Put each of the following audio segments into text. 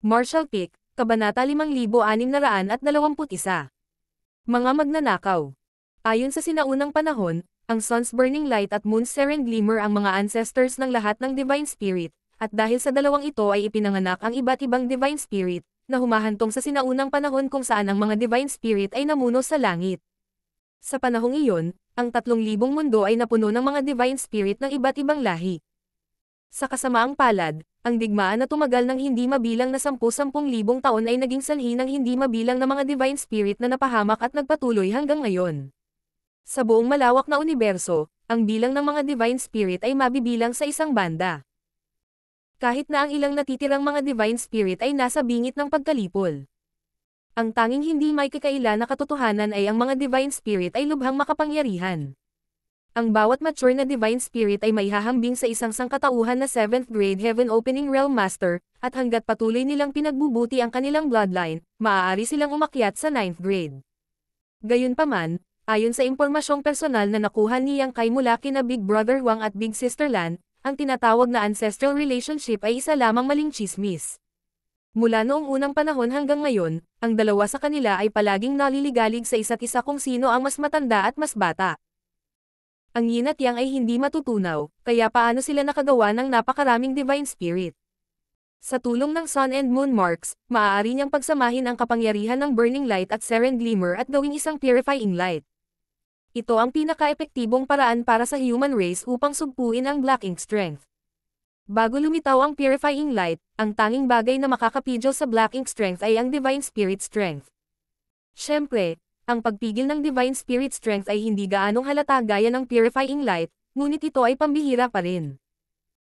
Marshall Peak, Kabanata 5621. Mga magnanakaw. Ayon sa sinaunang panahon, ang sun's burning light at moon's serene glimmer ang mga ancestors ng lahat ng divine spirit, at dahil sa dalawang ito ay ipinanganak ang iba't ibang divine spirit, na humahantong sa sinaunang panahon kung saan ang mga divine spirit ay namuno sa langit. Sa panahong iyon, ang tatlong libong mundo ay napuno ng mga divine spirit ng iba't ibang lahi. Sa kasamaang palad, ang digmaan na tumagal ng hindi mabilang na 10-10,000 taon ay naging salhi ng hindi mabilang na mga divine spirit na napahamak at nagpatuloy hanggang ngayon. Sa buong malawak na universo, ang bilang ng mga divine spirit ay mabibilang sa isang banda. Kahit na ang ilang natitirang mga divine spirit ay nasa bingit ng pagkalipol. Ang tanging hindi may kakaila na katotohanan ay ang mga divine spirit ay lubhang makapangyarihan. Ang bawat mature na Divine Spirit ay maihahambing sa isang sangkatauhan na 7th grade Heaven Opening Realm Master, at hanggat patuloy nilang pinagbubuti ang kanilang bloodline, maaari silang umakyat sa 9th grade. Gayunpaman, ayon sa impormasyong personal na nakuha ni Yang Kai mula kina Big Brother Wang at Big Sister Lan, ang tinatawag na ancestral relationship ay isa lamang maling chismis. Mula noong unang panahon hanggang ngayon, ang dalawa sa kanila ay palaging naliligalig sa isa't isa kung sino ang mas matanda at mas bata ang yin at yang ay hindi matutunaw, kaya paano sila nakagawa ng napakaraming divine spirit? Sa tulong ng sun and moon marks, maaari niyang pagsamahin ang kapangyarihan ng burning light at seren glimmer at gawing isang purifying light. Ito ang pinaka-epektibong paraan para sa human race upang sugpuin ang black ink strength. Bago lumitaw ang purifying light, ang tanging bagay na makakapidyo sa black ink strength ay ang divine spirit strength. Siyempre, ang pagpigil ng Divine Spirit Strength ay hindi gaanong halata gaya ng Purifying Light, ngunit ito ay pambihira pa rin.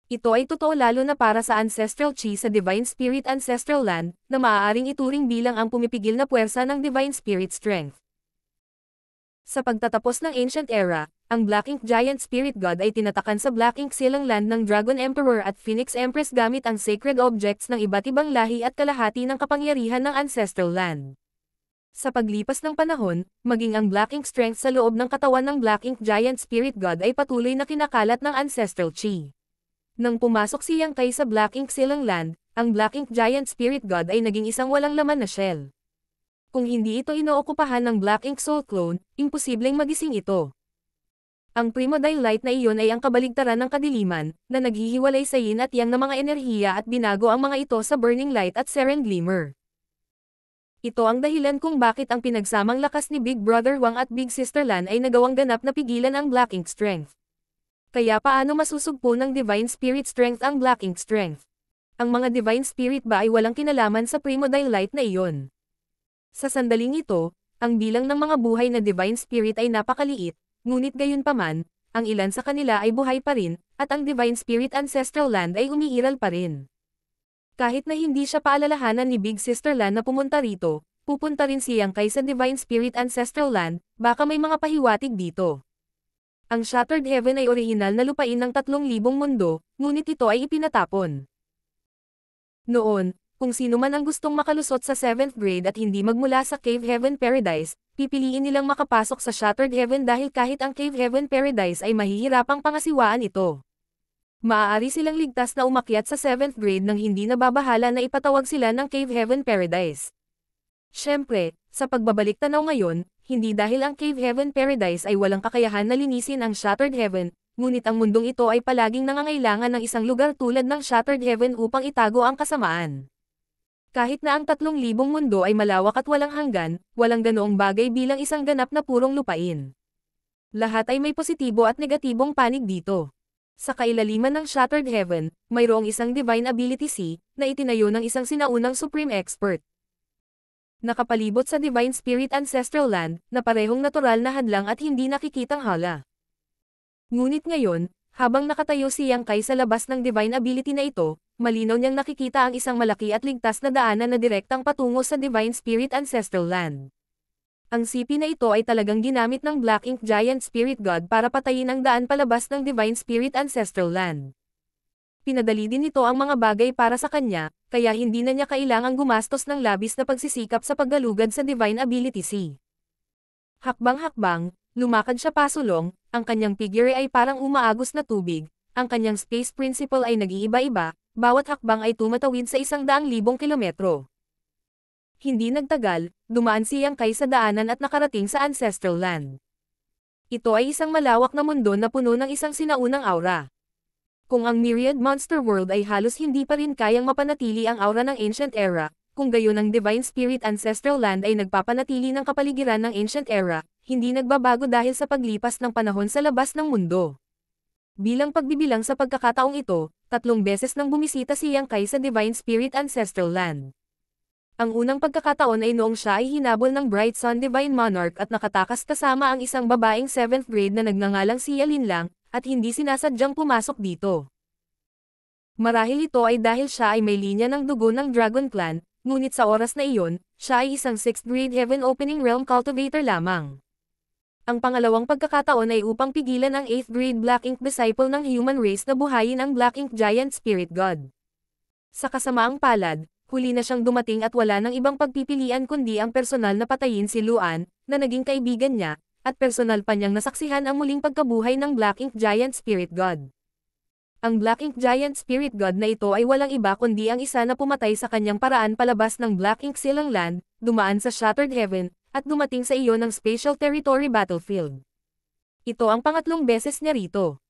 Ito ay totoo lalo na para sa Ancestral Chi sa Divine Spirit Ancestral Land, na maaaring ituring bilang ang pumipigil na puwersa ng Divine Spirit Strength. Sa pagtatapos ng Ancient Era, ang Black Ink Giant Spirit God ay tinatakan sa Black Ink Silang Land ng Dragon Emperor at Phoenix Empress gamit ang sacred objects ng iba't ibang lahi at kalahati ng kapangyarihan ng Ancestral Land. Sa paglipas ng panahon, maging ang Black Ink Strength sa loob ng katawan ng Black Ink Giant Spirit God ay patuloy na kinakalat ng Ancestral Chi. Nang pumasok si Yang Kai sa Black Ink Silang Land, ang Black Ink Giant Spirit God ay naging isang walang laman na shell. Kung hindi ito inookupahan ng Black Ink Soul Clone, imposibleng magising ito. Ang primodile light na iyon ay ang kabaligtaran ng kadiliman, na naghihiwalay sa yin at yang na mga enerhiya at binago ang mga ito sa burning light at seren glimmer. Ito ang dahilan kung bakit ang pinagsamang lakas ni Big Brother Wang at Big Sister Lan ay nagawang ganap na pigilan ang Black Ink Strength. Kaya paano masusugpo ng Divine Spirit Strength ang Black Ink Strength? Ang mga Divine Spirit ba ay walang kinalaman sa Primodile Light na iyon? Sa sandaling ito, ang bilang ng mga buhay na Divine Spirit ay napakaliit, ngunit gayunpaman, ang ilan sa kanila ay buhay pa rin, at ang Divine Spirit Ancestral Land ay umiiral pa rin. Kahit na hindi siya paalalahanan ni Big Sister Lan na pumunta rito, pupunta rin siyang kay sa Divine Spirit Ancestral Land, baka may mga pahiwatig dito. Ang Shattered Heaven ay orihinal na lupain ng 3,000 mundo, ngunit ito ay ipinatapon. Noon, kung sino man ang gustong makalusot sa 7th grade at hindi magmula sa Cave Heaven Paradise, pipiliin nilang makapasok sa Shattered Heaven dahil kahit ang Cave Heaven Paradise ay mahihirapang pangasiwaan ito. Maaari silang ligtas na umakyat sa 7th grade nang hindi nababahala na ipatawag sila ng Cave Heaven Paradise. Siyempre, sa pagbabalik tanaw ngayon, hindi dahil ang Cave Heaven Paradise ay walang kakayahan na linisin ang Shattered Heaven, ngunit ang mundong ito ay palaging nangangailangan ng isang lugar tulad ng Shattered Heaven upang itago ang kasamaan. Kahit na ang tatlong libong mundo ay malawak at walang hanggan, walang ganoong bagay bilang isang ganap na purong lupain. Lahat ay may positibo at negatibong panig dito. Sa kailaliman ng Shattered Heaven, mayroong isang Divine Ability C, na itinayo ng isang sinaunang Supreme Expert. Nakapalibot sa Divine Spirit Ancestral Land, na parehong natural na hadlang at hindi nakikitang hala. Ngunit ngayon, habang nakatayo si Yang Kai sa labas ng Divine Ability na ito, malinaw niyang nakikita ang isang malaki at ligtas na daanan na direktang patungo sa Divine Spirit Ancestral Land. Ang CP na ito ay talagang ginamit ng Black Ink Giant Spirit God para patayin ang daan palabas ng Divine Spirit Ancestral Land. Pinadali din nito ang mga bagay para sa kanya, kaya hindi na niya kailangang gumastos ng labis na pagsisikap sa paggalugad sa Divine Ability C. Hakbang-hakbang, lumakad siya pasulong, ang kanyang figure ay parang umaagos na tubig, ang kanyang space principle ay nag-iiba-iba, bawat hakbang ay tumatawid sa isang daang libong kilometro hindi nagtagal, dumaan si Yang Kai sa daanan at nakarating sa Ancestral Land. Ito ay isang malawak na mundo na puno ng isang sinaunang aura. Kung ang Myriad Monster World ay halos hindi pa rin kayang mapanatili ang aura ng Ancient Era, kung gayon ang Divine Spirit Ancestral Land ay nagpapanatili ng kapaligiran ng Ancient Era, hindi nagbabago dahil sa paglipas ng panahon sa labas ng mundo. Bilang pagbibilang sa pagkakataong ito, tatlong beses nang bumisita si Yang Kai sa Divine Spirit Ancestral Land. Ang unang pagkakataon ay noong siya ay hinabol ng Bright Sun Divine Monarch at nakatakas kasama ang isang babaeng 7th grade na nagnangalang si Yalin lang, at hindi sinasadyang pumasok dito. Marahil ito ay dahil siya ay may linya ng dugo ng Dragon Clan, ngunit sa oras na iyon, siya ay isang 6th grade Heaven Opening Realm Cultivator lamang. Ang pangalawang pagkakataon ay upang pigilan ang 8th grade Black Ink Disciple ng human race na buhayin ang Black Ink Giant Spirit God. Sa kasamaang palad, huli na siyang dumating at wala ng ibang pagpipilian kundi ang personal na patayin si Luan, na naging kaibigan niya, at personal pa niyang nasaksihan ang muling pagkabuhay ng Black Ink Giant Spirit God. Ang Black Ink Giant Spirit God na ito ay walang iba kundi ang isa na pumatay sa kanyang paraan palabas ng Black Ink Silang Land, dumaan sa Shattered Heaven, at dumating sa iyo ng Spatial Territory Battlefield. Ito ang pangatlong beses niya rito.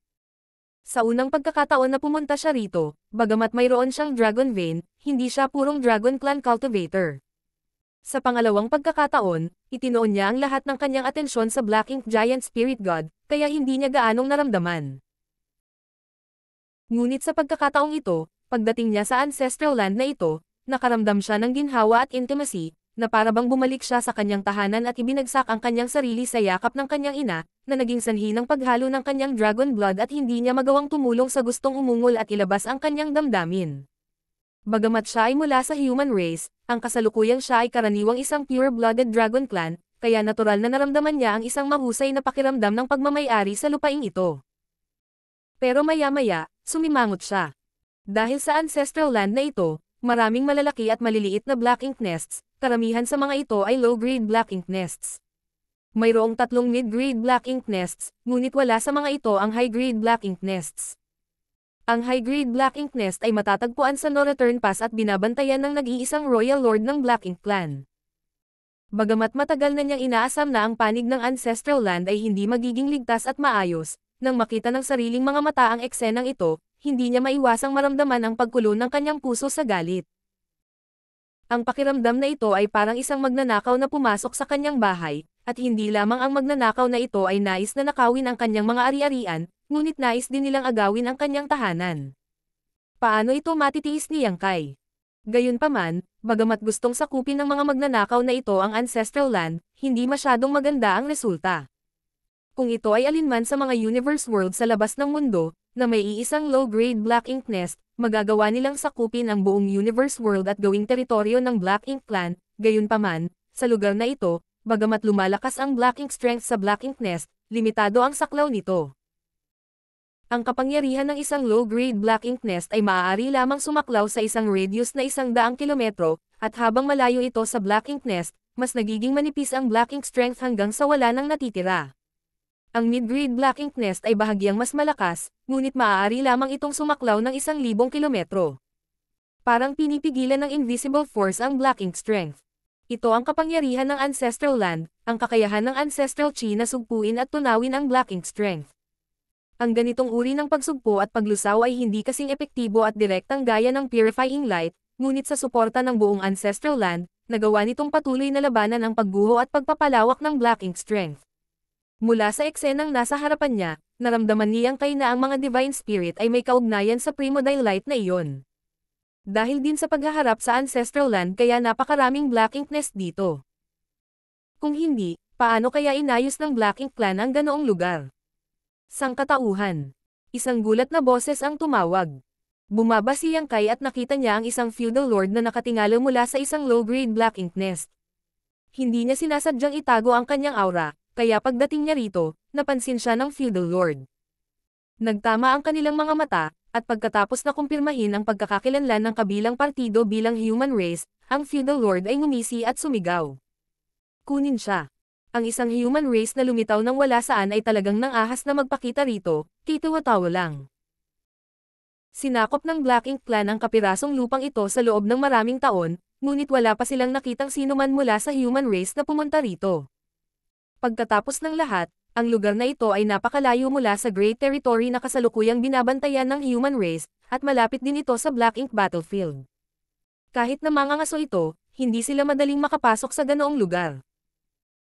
Sa unang pagkakataon na pumunta siya rito, bagamat mayroon siyang Dragon Vein, hindi siya purong Dragon Clan Cultivator. Sa pangalawang pagkakataon, itinoon niya ang lahat ng kanyang atensyon sa Black Ink Giant Spirit God, kaya hindi niya gaanong naramdaman. Ngunit sa pagkakataong ito, pagdating niya sa ancestral land na ito, nakaramdam siya ng ginhawa at intimacy, na parabang bumalik siya sa kanyang tahanan at ibinagsak ang kanyang sarili sa yakap ng kanyang ina, na naging sanhi ng paghalo ng kanyang dragon blood at hindi niya magawang tumulong sa gustong umungol at ilabas ang kanyang damdamin. Bagamat siya ay mula sa human race, ang kasalukuyang siya ay karaniwang isang pure-blooded dragon clan, kaya natural na naramdaman niya ang isang mahusay na pakiramdam ng pagmamayari sa lupaing ito. Pero maya-maya, sumimangot siya. Dahil sa ancestral land na ito, maraming malalaki at maliliit na black ink nests, karamihan sa mga ito ay low-grade black ink nests. Mayroong tatlong mid-grade black ink nests, ngunit wala sa mga ito ang high-grade black ink nests. Ang high-grade black ink nest ay matatagpuan sa no-return Pass at binabantayan ng nag-iisang royal lord ng Black Ink Clan. Bagamat matagal na niyang inaasam na ang panig ng ancestral land ay hindi magiging ligtas at maayos, nang makita ng sariling mga mata ang eksenang ito, hindi niya maiwasang maramdaman ang pagkulo ng kanyang puso sa galit. Ang pakiramdam na ito ay parang isang magnanakaw na pumasok sa kanyang bahay, at hindi lamang ang magnanakaw na ito ay nais na nakawin ang kanyang mga ari-arian, ngunit nais din nilang agawin ang kanyang tahanan. Paano ito matitiis ni Yang Kai? Gayunpaman, bagamat gustong sakupin ng mga magnanakaw na ito ang ancestral land, hindi masyadong maganda ang resulta. Kung ito ay alinman sa mga universe world sa labas ng mundo, na may iisang low-grade black ink nest, magagawa nilang sakupin ang buong universe world at gawing teritoryo ng Black Ink Clan, gayunpaman, sa lugar na ito, bagamat lumalakas ang Black Ink Strength sa Black Ink Nest, limitado ang saklaw nito. Ang kapangyarihan ng isang low-grade black ink nest ay maaari lamang sumaklaw sa isang radius na isang daang kilometro, at habang malayo ito sa black ink nest, mas nagiging manipis ang black ink strength hanggang sa wala nang natitira. Ang mid-grade black ink nest ay bahagyang mas malakas, ngunit maaari lamang itong sumaklaw ng isang libong kilometro. Parang pinipigilan ng invisible force ang black ink strength. Ito ang kapangyarihan ng ancestral land, ang kakayahan ng ancestral chi na sugpuin at tunawin ang black ink strength. Ang ganitong uri ng pagsugpo at paglusaw ay hindi kasing epektibo at direktang gaya ng purifying light, ngunit sa suporta ng buong ancestral land, nagawa nitong patuloy na labanan ang pagguho at pagpapalawak ng black ink strength. Mula sa eksenang nasa harapan niya, naramdaman niyang kay na ang mga divine spirit ay may kaugnayan sa primordial light na iyon. Dahil din sa paghaharap sa ancestral land kaya napakaraming black ink nest dito. Kung hindi, paano kaya inayos ng Black Ink Clan ang ganoong lugar? Sangkatauhan. Isang gulat na boses ang tumawag. Bumaba si Yang Kai at nakita niya ang isang feudal lord na nakatingala mula sa isang low-grade Black Ink Nest. Hindi niya sinasadyang itago ang kanyang aura, kaya pagdating niya rito, napansin siya ng feudal lord. Nagtama ang kanilang mga mata, at pagkatapos na kumpirmahin ang pagkakakilanlan ng kabilang partido bilang human race, ang feudal lord ay ngumisi at sumigaw. Kunin siya. Ang isang human race na lumitaw ng wala saan ay talagang nang ahas na magpakita rito, kitiwatawa lang. Sinakop ng Black Ink Clan ang kapirasong lupang ito sa loob ng maraming taon, ngunit wala pa silang nakitang sino man mula sa human race na pumunta rito. Pagkatapos ng lahat, ang lugar na ito ay napakalayo mula sa Great Territory na kasalukuyang binabantayan ng human race, at malapit din ito sa Black Ink Battlefield. Kahit na mga ngaso ito, hindi sila madaling makapasok sa ganoong lugar.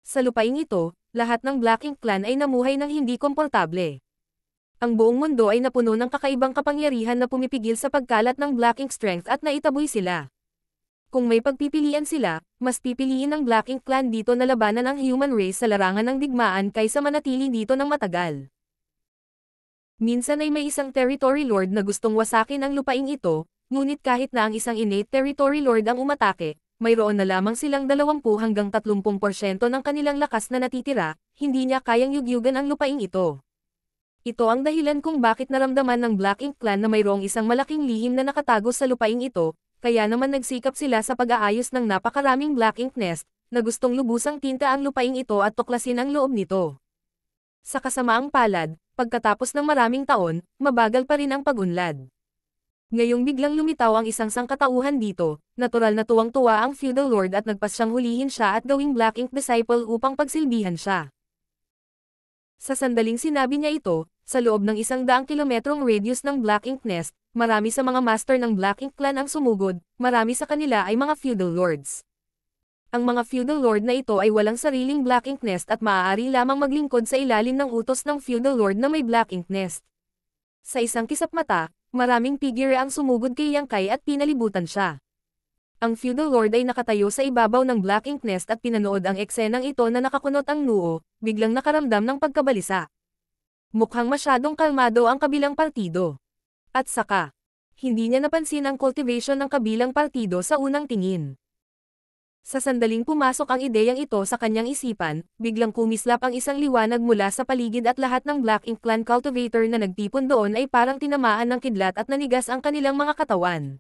Sa lupaing ito, lahat ng Black Ink Clan ay namuhay ng hindi komportable. Ang buong mundo ay napuno ng kakaibang kapangyarihan na pumipigil sa pagkalat ng Black Ink Strength at naitaboy sila. Kung may pagpipilian sila, mas pipiliin ng Black Ink Clan dito na labanan ang human race sa larangan ng digmaan kaysa manatili dito ng matagal. Minsan ay may isang territory lord na gustong wasakin ang lupaing ito, ngunit kahit na ang isang innate territory lord ang umatake, mayroon na lamang silang 20 hanggang 30% ng kanilang lakas na natitira, hindi niya kayang yugyugan ang lupaing ito. Ito ang dahilan kung bakit naramdaman ng Black Ink Clan na mayroong isang malaking lihim na nakatago sa lupaing ito, kaya naman nagsikap sila sa pag-aayos ng napakaraming black ink nest, na gustong lubusang tinta ang lupaing ito at tuklasin ang loob nito. Sa kasamaang palad, pagkatapos ng maraming taon, mabagal pa rin ang pagunlad. Ngayong biglang lumitaw ang isang sangkatauhan dito, natural na tuwang-tuwa ang feudal lord at nagpas siyang hulihin siya at gawing black ink disciple upang pagsilbihan siya. Sa sandaling sinabi niya ito, sa loob ng isang daang kilometrong radius ng black ink nest, marami sa mga master ng Black Ink Clan ang sumugod, marami sa kanila ay mga feudal lords. Ang mga feudal lord na ito ay walang sariling Black Ink Nest at maaari lamang maglingkod sa ilalim ng utos ng feudal lord na may Black Ink Nest. Sa isang kisap mata, maraming figure ang sumugod kay Yangkay at pinalibutan siya. Ang feudal lord ay nakatayo sa ibabaw ng Black Ink Nest at pinanood ang eksenang ito na nakakunot ang nuo, biglang nakaramdam ng pagkabalisa. Mukhang masyadong kalmado ang kabilang partido. At saka, hindi niya napansin ang cultivation ng kabilang partido sa unang tingin. Sa sandaling pumasok ang ideyang ito sa kanyang isipan, biglang kumislap ang isang liwanag mula sa paligid at lahat ng Black Ink Clan cultivator na nagtipon doon ay parang tinamaan ng kidlat at nanigas ang kanilang mga katawan.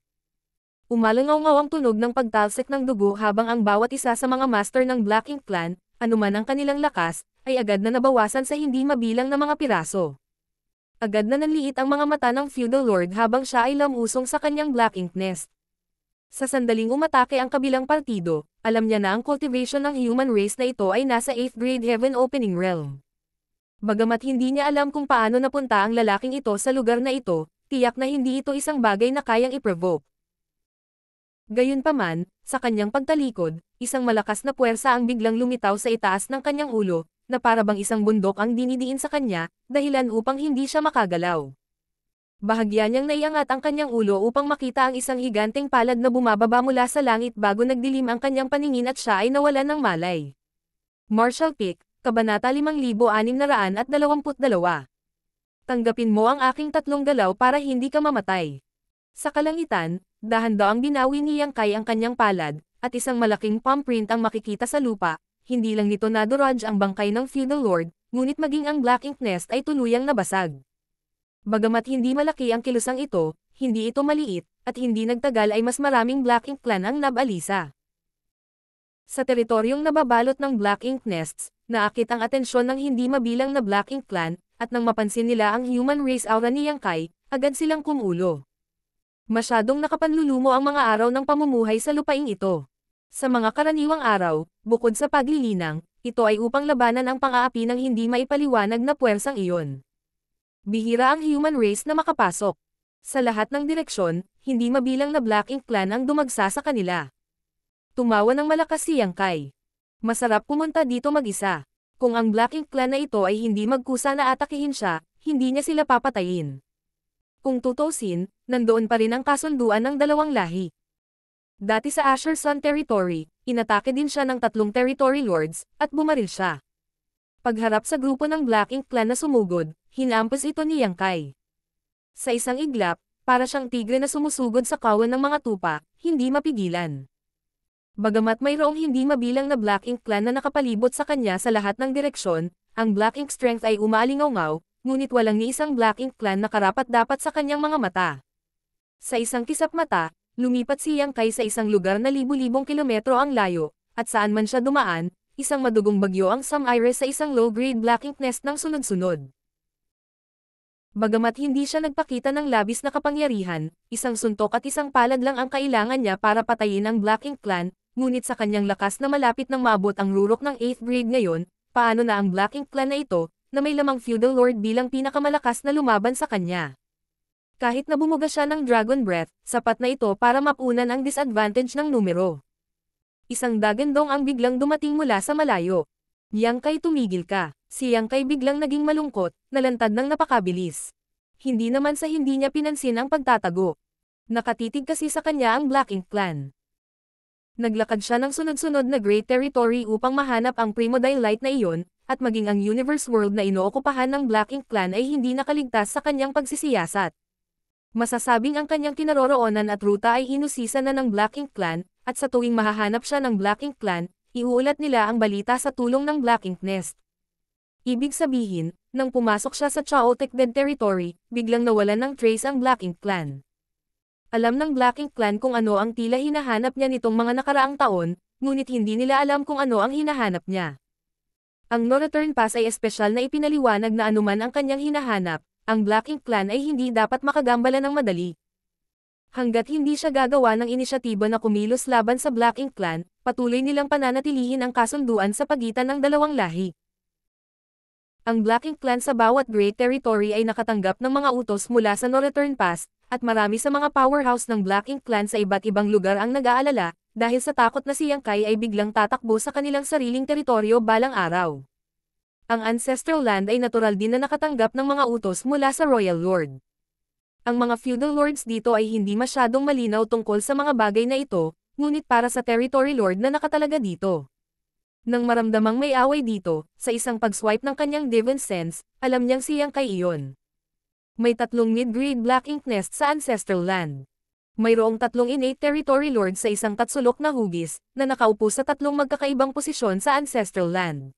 Umalangaw-ngaw ang tunog ng pagtalsik ng dugo habang ang bawat isa sa mga master ng Black Ink Clan, anuman ang kanilang lakas, ay agad na nabawasan sa hindi mabilang na mga piraso agad na nanliit ang mga mata ng feudal lord habang siya ay lamusong sa kanyang black ink nest. Sa sandaling umatake ang kabilang partido, alam niya na ang cultivation ng human race na ito ay nasa 8th grade heaven opening realm. Bagamat hindi niya alam kung paano napunta ang lalaking ito sa lugar na ito, tiyak na hindi ito isang bagay na kayang iprovoke. Gayunpaman, sa kanyang pagtalikod, isang malakas na puwersa ang biglang lumitaw sa itaas ng kanyang ulo, na para bang isang bundok ang dinidiin sa kanya, dahilan upang hindi siya makagalaw. Bahagya niyang naiangat ang kanyang ulo upang makita ang isang higanteng palad na bumababa mula sa langit bago nagdilim ang kanyang paningin at siya ay nawala ng malay. Marshall Pick, Kabanata 5622. Tanggapin mo ang aking tatlong galaw para hindi ka mamatay. Sa kalangitan, dahan daw ang binawi Yang Kai ang kanyang palad, at isang malaking palm print ang makikita sa lupa, hindi lang nito naduraj ang bangkay ng Feudal Lord, ngunit maging ang Black Ink Nest ay tuluyang nabasag. Bagamat hindi malaki ang kilusang ito, hindi ito maliit, at hindi nagtagal ay mas maraming Black Ink Clan ang nabalisa. Sa teritoryong nababalot ng Black Ink Nests, naakit ang atensyon ng hindi mabilang na Black Ink Clan, at nang mapansin nila ang human race aura ni Yangkai, agad silang kumulo. Masyadong nakapanlulumo ang mga araw ng pamumuhay sa lupaing ito. Sa mga karaniwang araw, bukod sa paglilinang, ito ay upang labanan ang pang-aapi ng hindi maipaliwanag na puwersang iyon. Bihira ang human race na makapasok. Sa lahat ng direksyon, hindi mabilang na Black Ink Clan ang dumagsa sa kanila. Tumawa ng malakas si Yang Kai. Masarap pumunta dito mag-isa. Kung ang Black Ink Clan na ito ay hindi magkusa na atakihin siya, hindi niya sila papatayin. Kung tutusin, nandoon pa rin ang kasunduan ng dalawang lahi. Dati sa Asher Sun Territory, inatake din siya ng tatlong Territory Lords, at bumaril siya. Pagharap sa grupo ng Black Ink Clan na sumugod, hinampas ito ni Yang Sa isang iglap, para siyang tigre na sumusugod sa kawan ng mga tupa, hindi mapigilan. Bagamat mayroong hindi mabilang na Black Ink Clan na nakapalibot sa kanya sa lahat ng direksyon, ang Black Ink Strength ay umaalingaw ngunit walang ni isang Black Ink Clan na karapat dapat sa kanyang mga mata. Sa isang kisap mata, Lumipat si Yang Kai sa isang lugar na libu-libong kilometro ang layo, at saan man siya dumaan, isang madugong bagyo ang Sam Iris sa isang low-grade black ink nest ng sunod-sunod. Bagamat hindi siya nagpakita ng labis na kapangyarihan, isang suntok at isang palad lang ang kailangan niya para patayin ang Black Ink Clan, ngunit sa kanyang lakas na malapit ng maabot ang rurok ng 8th grade ngayon, paano na ang Black Ink Clan na ito, na may lamang feudal lord bilang pinakamalakas na lumaban sa kanya. Kahit na bumuga siya ng Dragon Breath, sapat na ito para mapunan ang disadvantage ng numero. Isang dagandong ang biglang dumating mula sa malayo. Yangkay tumigil ka. Si Yangkay biglang naging malungkot, nalantad ng napakabilis. Hindi naman sa hindi niya pinansin ang pagtatago. Nakatitig kasi sa kanya ang Black Ink Clan. Naglakad siya ng sunod-sunod na Great Territory upang mahanap ang Primodile Light na iyon, at maging ang Universe World na inookupahan ng Black Ink Clan ay hindi nakaligtas sa kanyang pagsisiyasat. Masasabing ang kanyang kinaroroonan at ruta ay hinusisa na ng Black Ink Clan, at sa tuwing mahahanap siya ng Black Ink Clan, iuulat nila ang balita sa tulong ng Black Ink Nest. Ibig sabihin, nang pumasok siya sa Chaotic Dead Territory, biglang nawalan ng trace ang Black Ink Clan. Alam ng Black Ink Clan kung ano ang tila hinahanap niya nitong mga nakaraang taon, ngunit hindi nila alam kung ano ang hinahanap niya. Ang no-return pass ay espesyal na ipinaliwanag na anuman ang kanyang hinahanap, ang Black Ink Clan ay hindi dapat makagambala ng madali. Hanggat hindi siya gagawa ng inisyatiba na kumilos laban sa Black Ink Clan, patuloy nilang pananatilihin ang kasunduan sa pagitan ng dalawang lahi. Ang Black Ink Clan sa bawat Great Territory ay nakatanggap ng mga utos mula sa No Return Pass, at marami sa mga powerhouse ng Black Ink Clan sa iba't ibang lugar ang nag-aalala, dahil sa takot na si Yang Kai ay biglang tatakbo sa kanilang sariling teritoryo balang araw. Ang ancestral land ay natural din na nakatanggap ng mga utos mula sa royal lord. Ang mga feudal lords dito ay hindi masyadong malinaw tungkol sa mga bagay na ito, ngunit para sa territory lord na nakatalaga dito. Nang maramdamang may away dito, sa isang pag-swipe ng kanyang Divine Sense, alam niyang siyang kay iyon. May tatlong mid-grade black ink nest sa Ancestral Land. Mayroong tatlong innate territory lord sa isang katsulok na hugis, na nakaupo sa tatlong magkakaibang posisyon sa Ancestral Land.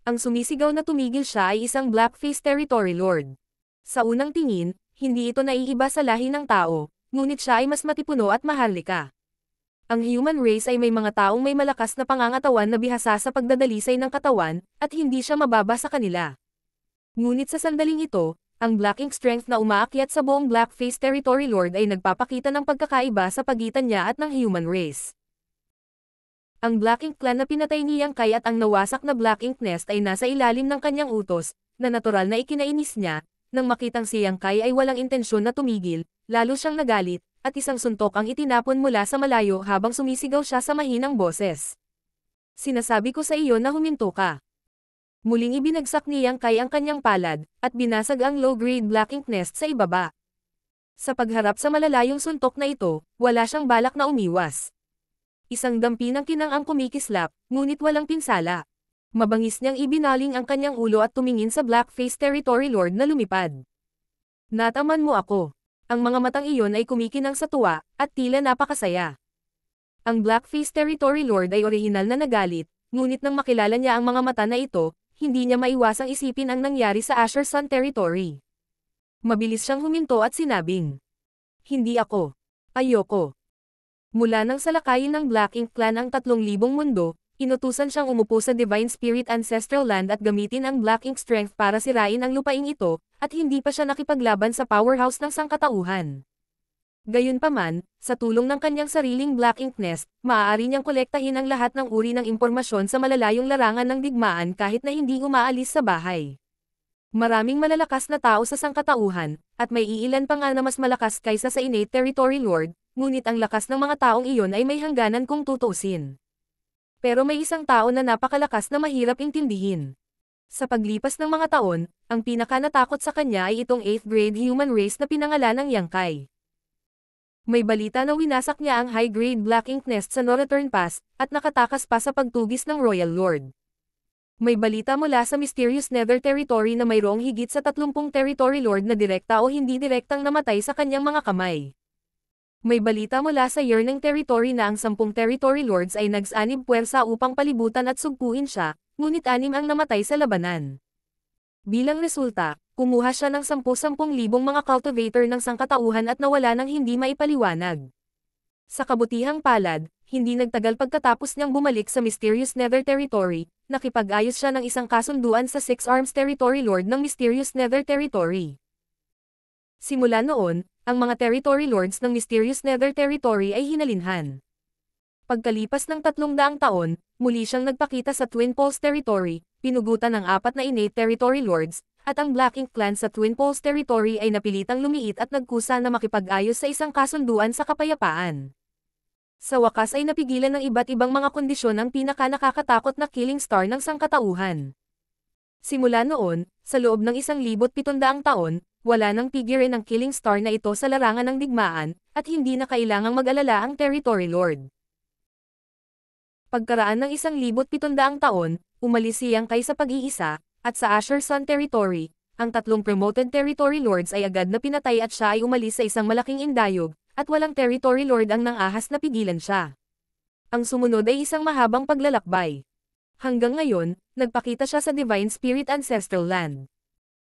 Ang sumisigaw na tumigil siya ay isang blackface territory lord. Sa unang tingin, hindi ito naiiba sa lahi ng tao, ngunit siya ay mas matipuno at maharlika. Ang human race ay may mga taong may malakas na pangangatawan na bihasa sa pagdadalisay ng katawan, at hindi siya mababa sa kanila. Ngunit sa sandaling ito, ang Black Ink Strength na umaakyat sa buong Blackface Territory Lord ay nagpapakita ng pagkakaiba sa pagitan niya at ng human race. Ang Black Ink Clan na pinatay ni Yang Kai at ang nawasak na Black Ink Nest ay nasa ilalim ng kanyang utos, na natural na ikinainis niya, nang makitang si Yang Kai ay walang intensyon na tumigil, lalo siyang nagalit, at isang suntok ang itinapon mula sa malayo habang sumisigaw siya sa mahinang boses. Sinasabi ko sa iyo na huminto ka. Muling ibinagsak ni Yang Kai ang kanyang palad, at binasag ang low-grade Black Ink Nest sa ibaba. Sa pagharap sa malalayong suntok na ito, wala siyang balak na umiwas isang dampi ng kinang kumikislap, ngunit walang pinsala. Mabangis niyang ibinaling ang kanyang ulo at tumingin sa blackface territory lord na lumipad. Nataman mo ako. Ang mga matang iyon ay kumikinang sa tuwa, at tila napakasaya. Ang blackface territory lord ay orihinal na nagalit, ngunit nang makilala niya ang mga mata na ito, hindi niya maiwasang isipin ang nangyari sa Asher Sun territory. Mabilis siyang huminto at sinabing, Hindi ako. Ayoko. Mula nang salakayin ng Black Ink Clan ang 3,000 mundo, inutusan siyang umupo sa Divine Spirit Ancestral Land at gamitin ang Black Ink Strength para sirain ang lupaing ito, at hindi pa siya nakipaglaban sa powerhouse ng sangkatauhan. Gayunpaman, sa tulong ng kanyang sariling Black Ink Nest, maaari niyang kolektahin ang lahat ng uri ng impormasyon sa malalayong larangan ng digmaan kahit na hindi umaalis sa bahay. Maraming malalakas na tao sa sangkatauhan, at may iilan pa nga na mas malakas kaysa sa innate territory lord, ngunit ang lakas ng mga taong iyon ay may hangganan kung tutusin. Pero may isang tao na napakalakas na mahirap intindihin. Sa paglipas ng mga taon, ang pinakanatakot sa kanya ay itong 8th grade human race na pinangalan ng Yangkai. May balita na winasak niya ang high-grade black ink nest sa Northern Pass, at nakatakas pa sa pagtugis ng Royal Lord. May balita mula sa mysterious Nether Territory na mayroong higit sa 30 Territory Lord na direkta o hindi direktang namatay sa kanyang mga kamay. May balita mula sa year ng territory na ang sampung territory lords ay nagsanib puwersa upang palibutan at sugpuin siya, ngunit anim ang namatay sa labanan. Bilang resulta, kumuha siya ng sampu-sampung libong mga cultivator ng sangkatauhan at nawala ng hindi maipaliwanag. Sa kabutihang palad, hindi nagtagal pagkatapos niyang bumalik sa Mysterious Nether Territory, nakipag-ayos siya ng isang kasunduan sa Six Arms Territory Lord ng Mysterious Nether Territory. Simula noon, ang mga territory lords ng mysterious Nether Territory ay hinalinhan. Pagkalipas ng tatlong daang taon, muli siyang nagpakita sa Twin Poles Territory, pinugutan ng apat na innate territory lords, at ang Black Ink Clan sa Twin Poles Territory ay napilitang lumiit at nagkusa na makipag-ayos sa isang kasunduan sa kapayapaan. Sa wakas ay napigilan ng iba't ibang mga kondisyon ang pinaka nakakatakot na killing star ng sangkatauhan. Simula noon, sa loob ng isang libot pitundaang taon, wala nang pigirin ng killing star na ito sa larangan ng digmaan, at hindi na kailangang mag-alala ang Territory Lord. Pagkaraan ng 1,700 taon, umalis siyang kay sa pag-iisa, at sa Asher Sun Territory, ang tatlong promoted Territory Lords ay agad na pinatay at siya ay umalis sa isang malaking indayog, at walang Territory Lord ang nangahas na pigilan siya. Ang sumunod ay isang mahabang paglalakbay. Hanggang ngayon, nagpakita siya sa Divine Spirit Ancestral Land.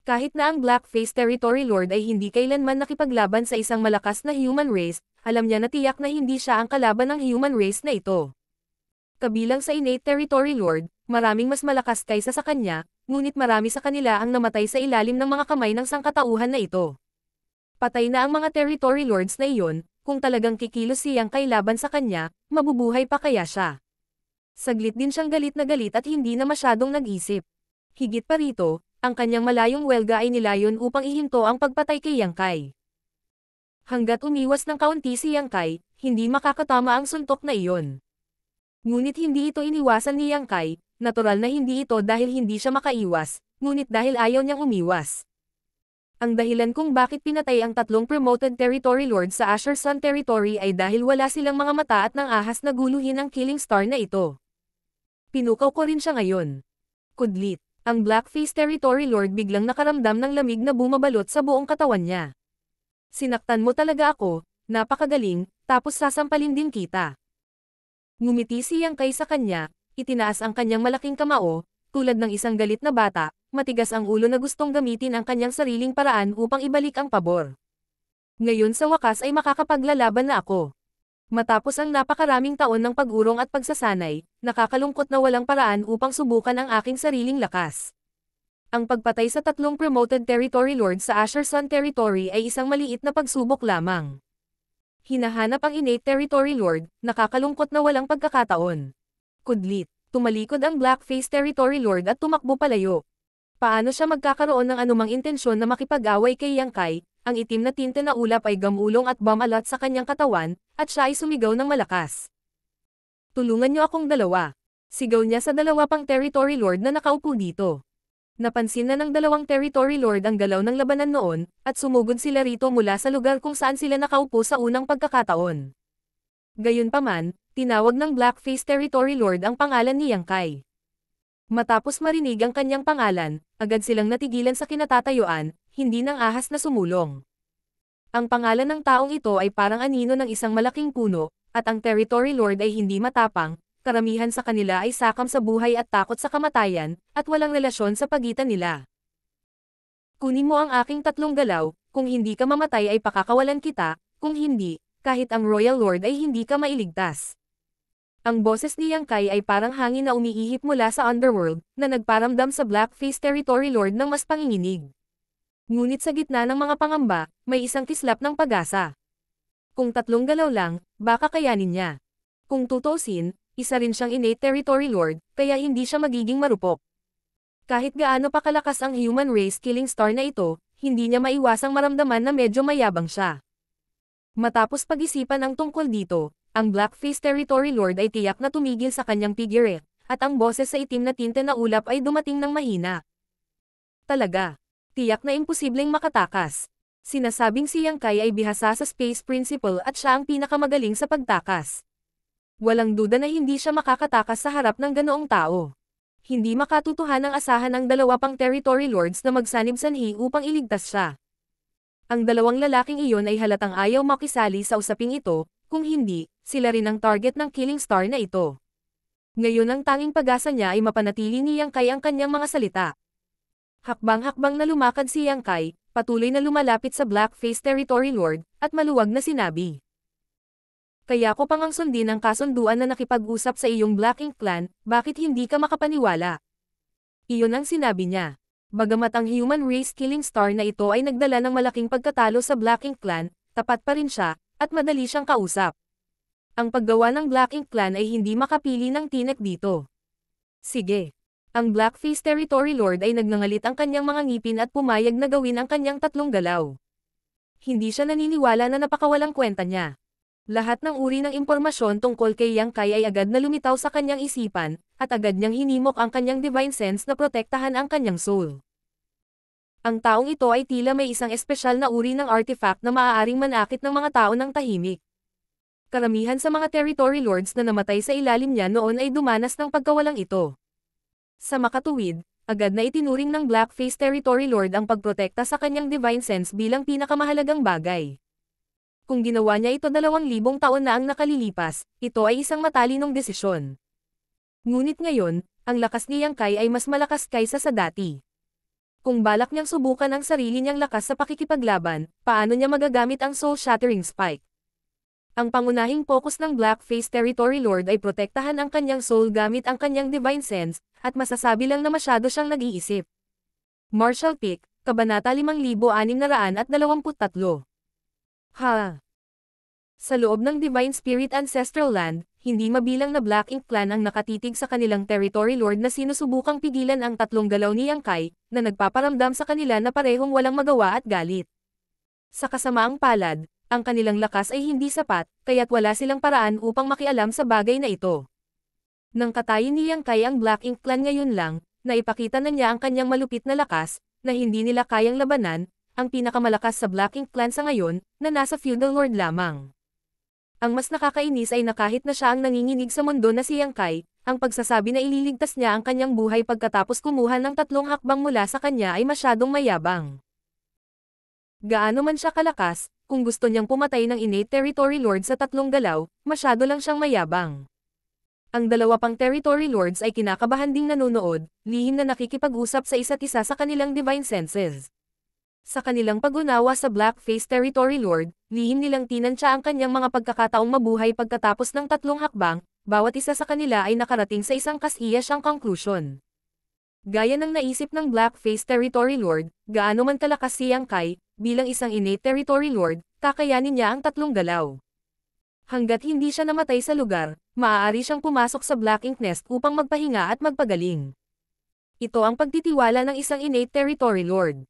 Kahit na ang Blackface Territory Lord ay hindi kailanman nakipaglaban sa isang malakas na human race, alam niya na tiyak na hindi siya ang kalaban ng human race na ito. Kabilang sa innate Territory Lord, maraming mas malakas kaysa sa kanya, ngunit marami sa kanila ang namatay sa ilalim ng mga kamay ng sangkatauhan na ito. Patay na ang mga Territory Lords na iyon, kung talagang kikilos siyang kay laban sa kanya, mabubuhay pa kaya siya. Saglit din siyang galit na galit at hindi na masyadong nag-isip. Higit pa rito, ang kanyang malayong welga ay nilayon upang ihinto ang pagpatay kay Yang Kai. Hanggat umiwas ng kaunti si Yang Kai, hindi makakatama ang suntok na iyon. Ngunit hindi ito iniwasan ni Yang Kai, natural na hindi ito dahil hindi siya makaiwas, ngunit dahil ayaw niyang umiwas. Ang dahilan kung bakit pinatay ang tatlong promoted territory lord sa Asher Sun territory ay dahil wala silang mga mata at ng ahas na guluhin ang killing star na ito. Pinukaw ko rin siya ngayon. Kudlit ang Blackface Territory Lord biglang nakaramdam ng lamig na bumabalot sa buong katawan niya. Sinaktan mo talaga ako, napakagaling, tapos sasampalin din kita. Ngumiti siyang Yang sa kanya, itinaas ang kanyang malaking kamao, tulad ng isang galit na bata, matigas ang ulo na gustong gamitin ang kanyang sariling paraan upang ibalik ang pabor. Ngayon sa wakas ay makakapaglalaban na ako. Matapos ang napakaraming taon ng pagurong at pagsasanay, nakakalungkot na walang paraan upang subukan ang aking sariling lakas. Ang pagpatay sa tatlong promoted territory lord sa Asher Sun Territory ay isang maliit na pagsubok lamang. Hinahanap ang innate territory lord, nakakalungkot na walang pagkakataon. Kudlit, tumalikod ang Blackface territory lord at tumakbo palayo. Paano siya magkakaroon ng anumang intensyon na makipag-away kay Yang Kai, ang itim na tinta na ulap ay gamulong at bamalat sa kanyang katawan, at siya ay sumigaw ng malakas. Tulungan niyo akong dalawa. Sigaw niya sa dalawa pang territory lord na nakaupo dito. Napansin na ng dalawang territory lord ang galaw ng labanan noon, at sumugod sila rito mula sa lugar kung saan sila nakaupo sa unang pagkakataon. Gayunpaman, tinawag ng Blackface Territory Lord ang pangalan ni Yang Matapos marinig ang kanyang pangalan, agad silang natigilan sa kinatatayuan, hindi ng ahas na sumulong. Ang pangalan ng taong ito ay parang anino ng isang malaking puno, at ang territory lord ay hindi matapang, karamihan sa kanila ay sakam sa buhay at takot sa kamatayan, at walang relasyon sa pagitan nila. Kunin mo ang aking tatlong galaw, kung hindi ka mamatay ay pakakawalan kita, kung hindi, kahit ang Royal Lord ay hindi ka mailigtas. Ang boses ni Yang Kai ay parang hangin na umiihip mula sa underworld, na nagparamdam sa Blackface Territory Lord ng mas panginginig. Ngunit sa gitna ng mga pangamba, may isang kislap ng pag-asa. Kung tatlong galaw lang, baka kayanin niya. Kung tutusin, isa rin siyang innate territory lord, kaya hindi siya magiging marupok. Kahit gaano pa kalakas ang human race killing star na ito, hindi niya maiwasang maramdaman na medyo mayabang siya. Matapos pag-isipan ang tungkol dito, ang Blackface Territory Lord ay tiyak na tumigil sa kanyang figure, at ang boses sa itim na tinte na ulap ay dumating ng mahina. Talaga, tiyak na imposibleng makatakas. Sinasabing si Yang Kai ay bihasa sa space principle at siya ang pinakamagaling sa pagtakas. Walang duda na hindi siya makakatakas sa harap ng ganoong tao. Hindi makatutuhan ang asahan ng dalawa pang territory lords na magsanib-sanhi upang iligtas siya. Ang dalawang lalaking iyon ay halatang ayaw makisali sa usaping ito, kung hindi, sila rin ang target ng killing star na ito. Ngayon ang tanging pag-asa niya ay mapanatili niyang kay ang kanyang mga salita. Hakbang-hakbang na lumakad si Yang Kai, patuloy na lumalapit sa Blackface Territory Lord, at maluwag na sinabi. Kaya ko pang ang sundin ang kasunduan na nakipag-usap sa iyong Black Ink Clan, bakit hindi ka makapaniwala? Iyon ang sinabi niya. Bagamat ang human race killing star na ito ay nagdala ng malaking pagkatalo sa Black Ink Clan, tapat pa rin siya, at madali siyang kausap. Ang paggawa ng Black Ink Clan ay hindi makapili ng tinek dito. Sige, ang Blackface Territory Lord ay nagnangalit ang kanyang mga ngipin at pumayag na gawin ang kanyang tatlong galaw. Hindi siya naniniwala na napakawalang kwenta niya. Lahat ng uri ng impormasyon tungkol kay Yang Kai ay agad na lumitaw sa kanyang isipan, at agad niyang hinimok ang kanyang divine sense na protektahan ang kanyang soul. Ang taong ito ay tila may isang espesyal na uri ng artifact na maaaring manakit ng mga tao ng tahimik. Karamihan sa mga territory lords na namatay sa ilalim niya noon ay dumanas ng pagkawalang ito. Sa makatuwid, agad na itinuring ng Blackface Territory Lord ang pagprotekta sa kanyang divine sense bilang pinakamahalagang bagay. Kung ginawa niya ito dalawang libong taon na ang nakalilipas, ito ay isang matalinong desisyon. Ngunit ngayon, ang lakas ni Yang Kai ay mas malakas kaysa sa dati. Kung balak niyang subukan ang sarili niyang lakas sa pakikipaglaban, paano niya magagamit ang soul-shattering spike? Ang pangunahing focus ng Blackface Territory Lord ay protektahan ang kanyang soul gamit ang kanyang divine sense, at masasabi lang na masyado siyang nag-iisip. Marshall Peak, Kabanata 5623. Ha! Sa loob ng Divine Spirit Ancestral Land, hindi mabilang na Black Ink Clan ang nakatitig sa kanilang territory lord na sinusubukang pigilan ang tatlong galaw ni Yang Kai, na nagpaparamdam sa kanila na parehong walang magawa at galit. Sa kasamaang palad, ang kanilang lakas ay hindi sapat, kaya't wala silang paraan upang makialam sa bagay na ito. Nang katayin niyang Kai ang Black Ink Clan ngayon lang, naipakita na niya ang kanyang malupit na lakas, na hindi nila kayang labanan, ang pinakamalakas sa Black Ink Clan sa ngayon, na nasa Feudal Lord lamang. Ang mas nakakainis ay na kahit na siya ang nanginginig sa mundo na si Yang Kai, ang pagsasabi na ililigtas niya ang kanyang buhay pagkatapos kumuha ng tatlong hakbang mula sa kanya ay masyadong mayabang. Gaano man siya kalakas, kung gusto niyang pumatay ng innate territory lord sa tatlong galaw, masyado lang siyang mayabang. Ang dalawa pang territory lords ay kinakabahan ding nanonood, lihim na nakikipag-usap sa isa't isa sa kanilang divine senses. Sa kanilang pag-unawa sa Blackface Territory Lord, lihim nilang tinansya ang kanyang mga pagkakataong mabuhay pagkatapos ng tatlong hakbang, bawat isa sa kanila ay nakarating sa isang kasiya conclusion. Gaya ng naisip ng Blackface Territory Lord, gaano man kalakas siyang kay, bilang isang innate Territory Lord, kakayanin niya ang tatlong galaw. Hanggat hindi siya namatay sa lugar, maaari siyang pumasok sa Black Ink Nest upang magpahinga at magpagaling. Ito ang pagtitiwala ng isang innate territory lord.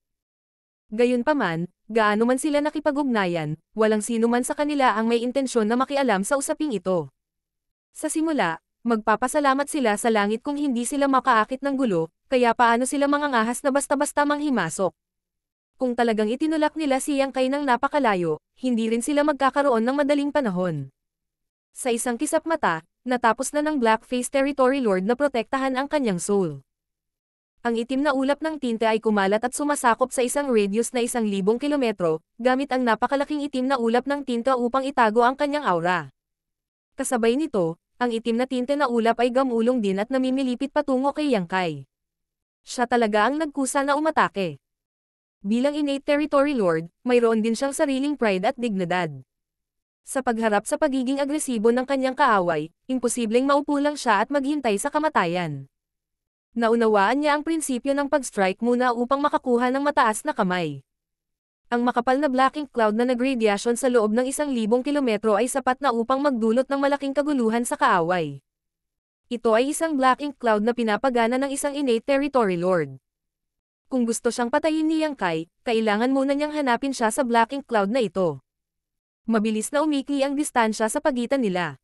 Gayunpaman, gaano man sila nakipag-ugnayan, walang sino man sa kanila ang may intensyon na makialam sa usaping ito. Sa simula, magpapasalamat sila sa langit kung hindi sila makaakit ng gulo, kaya paano sila mangangahas na basta-basta manghimasok. Kung talagang itinulak nila si Yang Kai ng napakalayo, hindi rin sila magkakaroon ng madaling panahon. Sa isang kisap mata, natapos na ng Blackface Territory Lord na protektahan ang kanyang soul. Ang itim na ulap ng tinte ay kumalat at sumasakop sa isang radius na isang libong kilometro, gamit ang napakalaking itim na ulap ng tinta upang itago ang kanyang aura. Kasabay nito, ang itim na tinte na ulap ay gamulong din at namimilipit patungo kay Yangkay. Siya talaga ang nagkusa na umatake. Bilang innate territory lord, mayroon din siyang sariling pride at dignidad. Sa pagharap sa pagiging agresibo ng kanyang kaaway, imposibleng maupo lang siya at maghintay sa kamatayan. Naunawaan niya ang prinsipyo ng pag-strike muna upang makakuha ng mataas na kamay. Ang makapal na black ink cloud na nagradiation sa loob ng isang libong kilometro ay sapat na upang magdulot ng malaking kaguluhan sa kaaway. Ito ay isang black ink cloud na pinapagana ng isang innate territory lord. Kung gusto siyang patayin ni Yang Kai, kailangan muna niyang hanapin siya sa Black Ink Cloud na ito. Mabilis na umikli ang distansya sa pagitan nila.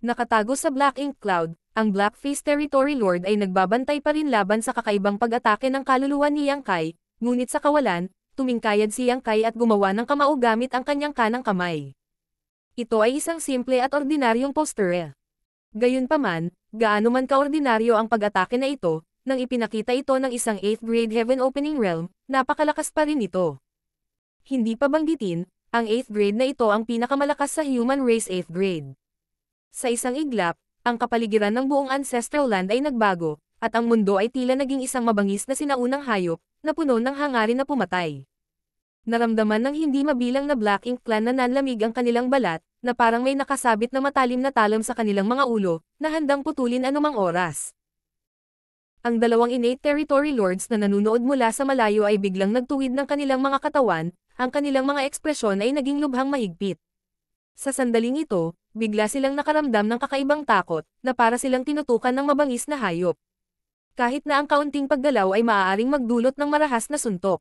Nakatago sa Black Ink Cloud, ang Blackface Territory Lord ay nagbabantay pa rin laban sa kakaibang pag-atake ng kaluluwa ni Yang Kai, ngunit sa kawalan, tumingkayad si Yang Kai at gumawa ng kamao gamit ang kanyang kanang kamay. Ito ay isang simple at ordinaryong posture. Gayunpaman, gaano man kaordinaryo ang pag-atake na ito, nang ipinakita ito ng isang 8th grade Heaven Opening Realm, napakalakas pa rin ito. Hindi pa banggitin, ang 8th grade na ito ang pinakamalakas sa human race 8th grade. Sa isang iglap, ang kapaligiran ng buong ancestral land ay nagbago, at ang mundo ay tila naging isang mabangis na sinaunang hayop, na puno ng hangarin na pumatay. Naramdaman ng hindi mabilang na Black Ink Clan na nanlamig ang kanilang balat, na parang may nakasabit na matalim na talam sa kanilang mga ulo, na handang putulin anumang oras ang dalawang innate territory lords na nanunood mula sa malayo ay biglang nagtuwid ng kanilang mga katawan, ang kanilang mga ekspresyon ay naging lubhang mahigpit. Sa sandaling ito, bigla silang nakaramdam ng kakaibang takot, na para silang tinutukan ng mabangis na hayop. Kahit na ang kaunting paggalaw ay maaaring magdulot ng marahas na suntok.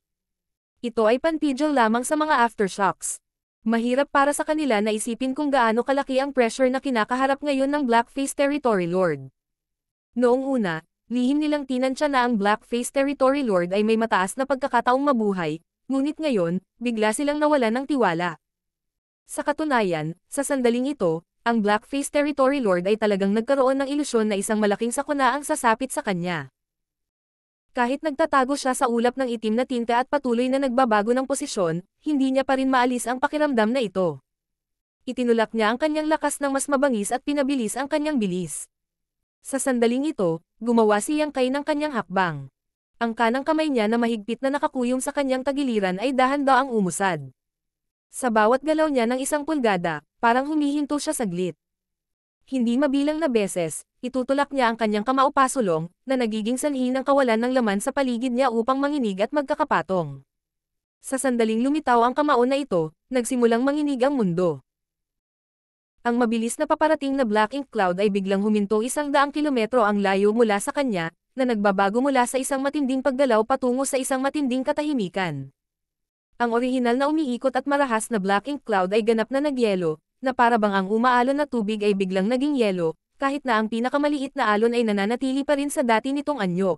Ito ay pantidyal lamang sa mga aftershocks. Mahirap para sa kanila na isipin kung gaano kalaki ang pressure na kinakaharap ngayon ng Blackface Territory Lord. Noong una, lihim nilang tinansya na ang Blackface Territory Lord ay may mataas na pagkakataong mabuhay, ngunit ngayon, bigla silang nawala ng tiwala. Sa katunayan, sa sandaling ito, ang Blackface Territory Lord ay talagang nagkaroon ng ilusyon na isang malaking sakuna ang sasapit sa kanya. Kahit nagtatago siya sa ulap ng itim na tinta at patuloy na nagbabago ng posisyon, hindi niya pa rin maalis ang pakiramdam na ito. Itinulak niya ang kanyang lakas ng mas mabangis at pinabilis ang kanyang bilis. Sa sandaling ito, gumawa si Yang Kai ng kanyang hakbang. Ang kanang kamay niya na mahigpit na nakakuyom sa kanyang tagiliran ay dahan-daang umusad. Sa bawat galaw niya ng isang pulgada, parang humihinto siya saglit. Hindi mabilang na beses, itutulak niya ang kanyang kamao pasulong, na nagiging sanhi ng kawalan ng laman sa paligid niya upang manginig at magkakapatong. Sa sandaling lumitaw ang kamao na ito, nagsimulang manginig ang mundo ang mabilis na paparating na black ink cloud ay biglang huminto isang daang kilometro ang layo mula sa kanya, na nagbabago mula sa isang matinding pagdalaw patungo sa isang matinding katahimikan. Ang orihinal na umiikot at marahas na black ink cloud ay ganap na nagyelo, na para bang ang umaalon na tubig ay biglang naging yelo, kahit na ang pinakamaliit na alon ay nananatili pa rin sa dati nitong anyo.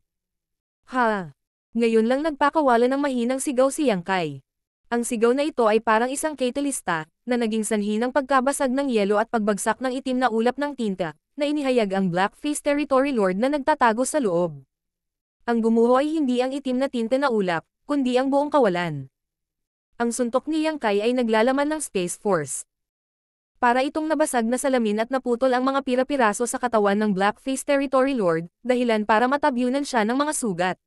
Ha! Ngayon lang nagpakawala ng mahinang sigaw si Yangkay. Ang sigaw na ito ay parang isang katelista, na naging sanhi ng pagkabasag ng yelo at pagbagsak ng itim na ulap ng tinta, na inihayag ang Blackface Territory Lord na nagtatago sa loob. Ang gumuho ay hindi ang itim na tinta na ulap, kundi ang buong kawalan. Ang suntok ni Yang Kai ay naglalaman ng Space Force. Para itong nabasag na salamin at naputol ang mga pira-piraso sa katawan ng Blackface Territory Lord, dahilan para matabyunan siya ng mga sugat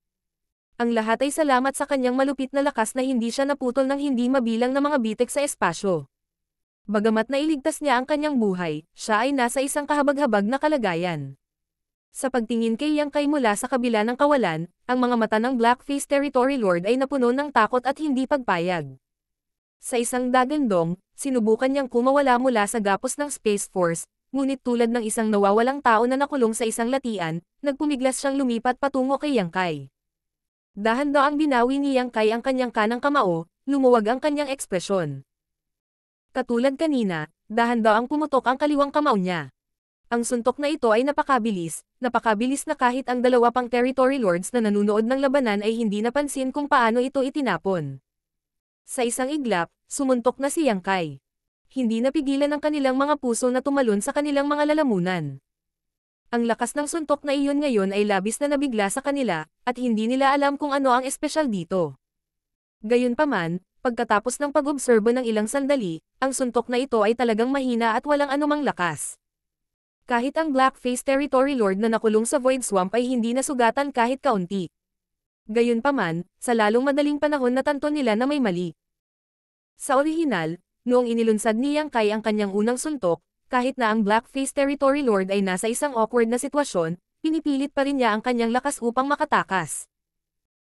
ang lahat ay salamat sa kanyang malupit na lakas na hindi siya naputol ng hindi mabilang na mga bitik sa espasyo. Bagamat nailigtas niya ang kanyang buhay, siya ay nasa isang kahabag-habag na kalagayan. Sa pagtingin kay Yang Kai mula sa kabila ng kawalan, ang mga mata ng Blackface Territory Lord ay napuno ng takot at hindi pagpayag. Sa isang dagandong, sinubukan niyang kumawala mula sa gapos ng Space Force, ngunit tulad ng isang nawawalang tao na nakulong sa isang latian, nagpumiglas siyang lumipat patungo kay Yang Kai dahan ang binawi ni Yang Kai ang kanyang kanang kamao, lumuwag ang kanyang ekspresyon. Katulad kanina, dahan ang pumutok ang kaliwang kamao niya. Ang suntok na ito ay napakabilis, napakabilis na kahit ang dalawa pang territory lords na nanunood ng labanan ay hindi napansin kung paano ito itinapon. Sa isang iglap, sumuntok na si Yang Kai. Hindi napigilan ang kanilang mga puso na tumalon sa kanilang mga lalamunan. Ang lakas ng suntok na iyon ngayon ay labis na nabigla sa kanila, at hindi nila alam kung ano ang espesyal dito. Gayunpaman, pagkatapos ng pag-obserbo ng ilang sandali, ang suntok na ito ay talagang mahina at walang anumang lakas. Kahit ang Blackface Territory Lord na nakulong sa Void Swamp ay hindi nasugatan kahit kaunti. Gayunpaman, sa lalong madaling panahon natanto nila na may mali. Sa orihinal, noong inilunsad ni Yang Kai ang kanyang unang suntok, kahit na ang Blackface Territory Lord ay nasa isang awkward na sitwasyon, pinipilit pa rin niya ang kanyang lakas upang makatakas.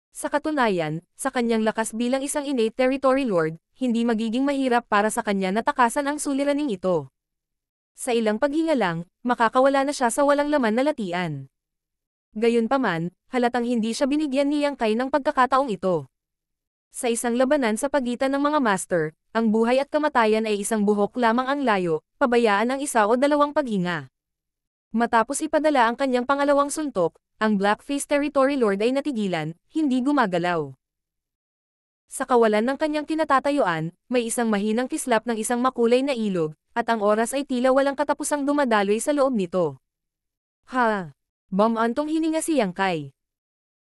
Sa katunayan, sa kanyang lakas bilang isang innate Territory Lord, hindi magiging mahirap para sa kanya na takasan ang suliraning ito. Sa ilang paghinga lang, makakawala na siya sa walang laman na latian. Gayunpaman, halatang hindi siya binigyan ni Yang Kai ng pagkakataong ito. Sa isang labanan sa pagitan ng mga master, ang buhay at kamatayan ay isang buhok lamang ang layo, pabayaan ang isa o dalawang paghinga. Matapos ipadala ang kanyang pangalawang suntok, ang Blackface Territory Lord ay natigilan, hindi gumagalaw. Sa kawalan ng kanyang kinatatayuan, may isang mahinang kislap ng isang makulay na ilog, at ang oras ay tila walang katapusang dumadaloy sa loob nito. Ha! Bamantong hininga si Yangkay.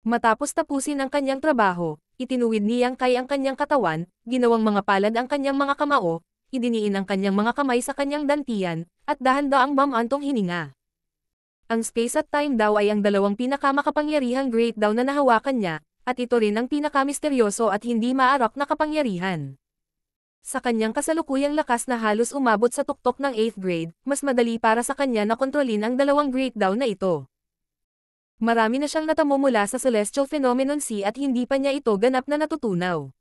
Matapos tapusin ang kanyang trabaho, itinuwid niyang kay ang kanyang katawan, ginawang mga palad ang kanyang mga kamao, idiniin ang kanyang mga kamay sa kanyang dantian, at dahan-daang bamantong hininga. Ang space at time daw ay ang dalawang pinakamakapangyarihang great daw na nahawakan niya, at ito rin ang pinakamisteryoso at hindi maarok na kapangyarihan. Sa kanyang kasalukuyang lakas na halos umabot sa tuktok ng 8th grade, mas madali para sa kanya na kontrolin ang dalawang great daw na ito. Marami na siyang natamo mula sa celestial phenomenon C at hindi pa niya ito ganap na natutunaw.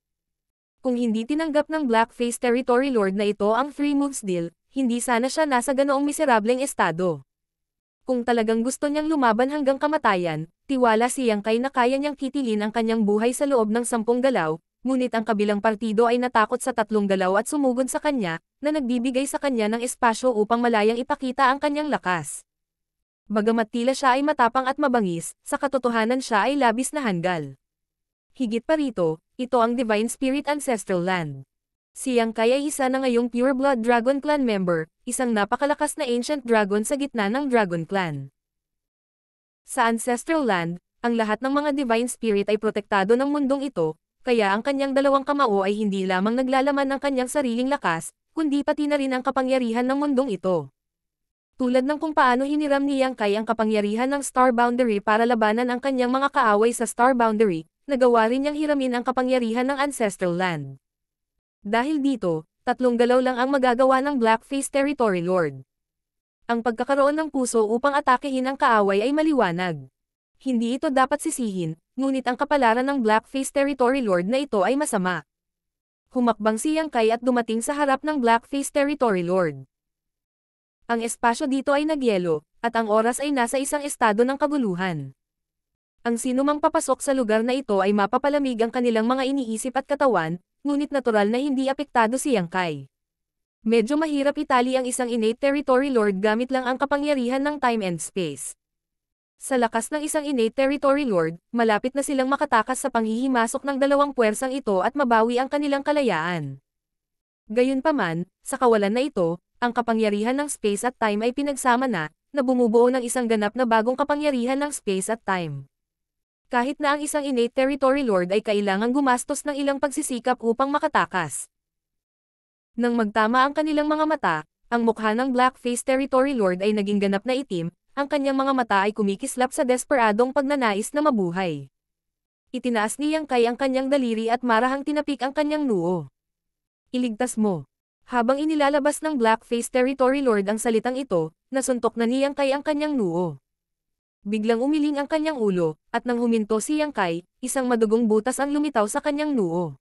Kung hindi tinanggap ng Blackface Territory Lord na ito ang Three Moves Deal, hindi sana siya nasa ganoong miserableng estado. Kung talagang gusto niyang lumaban hanggang kamatayan, tiwala siyang kay na kaya niyang kitilin ang kanyang buhay sa loob ng sampung galaw, ngunit ang kabilang partido ay natakot sa tatlong galaw at sumugod sa kanya, na nagbibigay sa kanya ng espasyo upang malayang ipakita ang kanyang lakas. Bagamat tila siya ay matapang at mabangis, sa katotohanan siya ay labis na hanggal. Higit pa rito, ito ang Divine Spirit Ancestral Land. Siyang kaya ay isa na ngayong Pure Blood Dragon Clan member, isang napakalakas na Ancient Dragon sa gitna ng Dragon Clan. Sa Ancestral Land, ang lahat ng mga Divine Spirit ay protektado ng mundong ito, kaya ang kanyang dalawang kamao ay hindi lamang naglalaman ng kanyang sariling lakas, kundi pati na rin ang kapangyarihan ng mundong ito tulad ng kung paano hiniram ni Yang Kai ang kapangyarihan ng Star Boundary para labanan ang kanyang mga kaaway sa Star Boundary, nagawa rin niyang hiramin ang kapangyarihan ng Ancestral Land. Dahil dito, tatlong galaw lang ang magagawa ng Blackface Territory Lord. Ang pagkakaroon ng puso upang atakehin ang kaaway ay maliwanag. Hindi ito dapat sisihin, ngunit ang kapalaran ng Blackface Territory Lord na ito ay masama. Humakbang si Yang Kai at dumating sa harap ng Blackface Territory Lord. Ang espasyo dito ay nagyelo, at ang oras ay nasa isang estado ng kaguluhan. Ang sinumang papasok sa lugar na ito ay mapapalamig ang kanilang mga iniisip at katawan, ngunit natural na hindi apektado si Yang Medyo mahirap itali ang isang innate territory lord gamit lang ang kapangyarihan ng time and space. Sa lakas ng isang innate territory lord, malapit na silang makatakas sa panghihimasok ng dalawang puwersang ito at mabawi ang kanilang kalayaan. Gayunpaman, sa kawalan na ito, ang kapangyarihan ng space at time ay pinagsama na, na bumubuo ng isang ganap na bagong kapangyarihan ng space at time. Kahit na ang isang innate territory lord ay kailangang gumastos ng ilang pagsisikap upang makatakas. Nang magtama ang kanilang mga mata, ang mukha ng Blackface Territory Lord ay naging ganap na itim, ang kanyang mga mata ay kumikislap sa desperadong pagnanais na mabuhay. Itinaas niyang kay ang kanyang daliri at marahang tinapik ang kanyang nuo. Iligtas mo. Habang inilalabas ng Blackface Territory Lord ang salitang ito, nasuntok na niyang kay ang kanyang noo. Biglang umiling ang kanyang ulo, at nang huminto si Yang Kai, isang madugong butas ang lumitaw sa kanyang noo.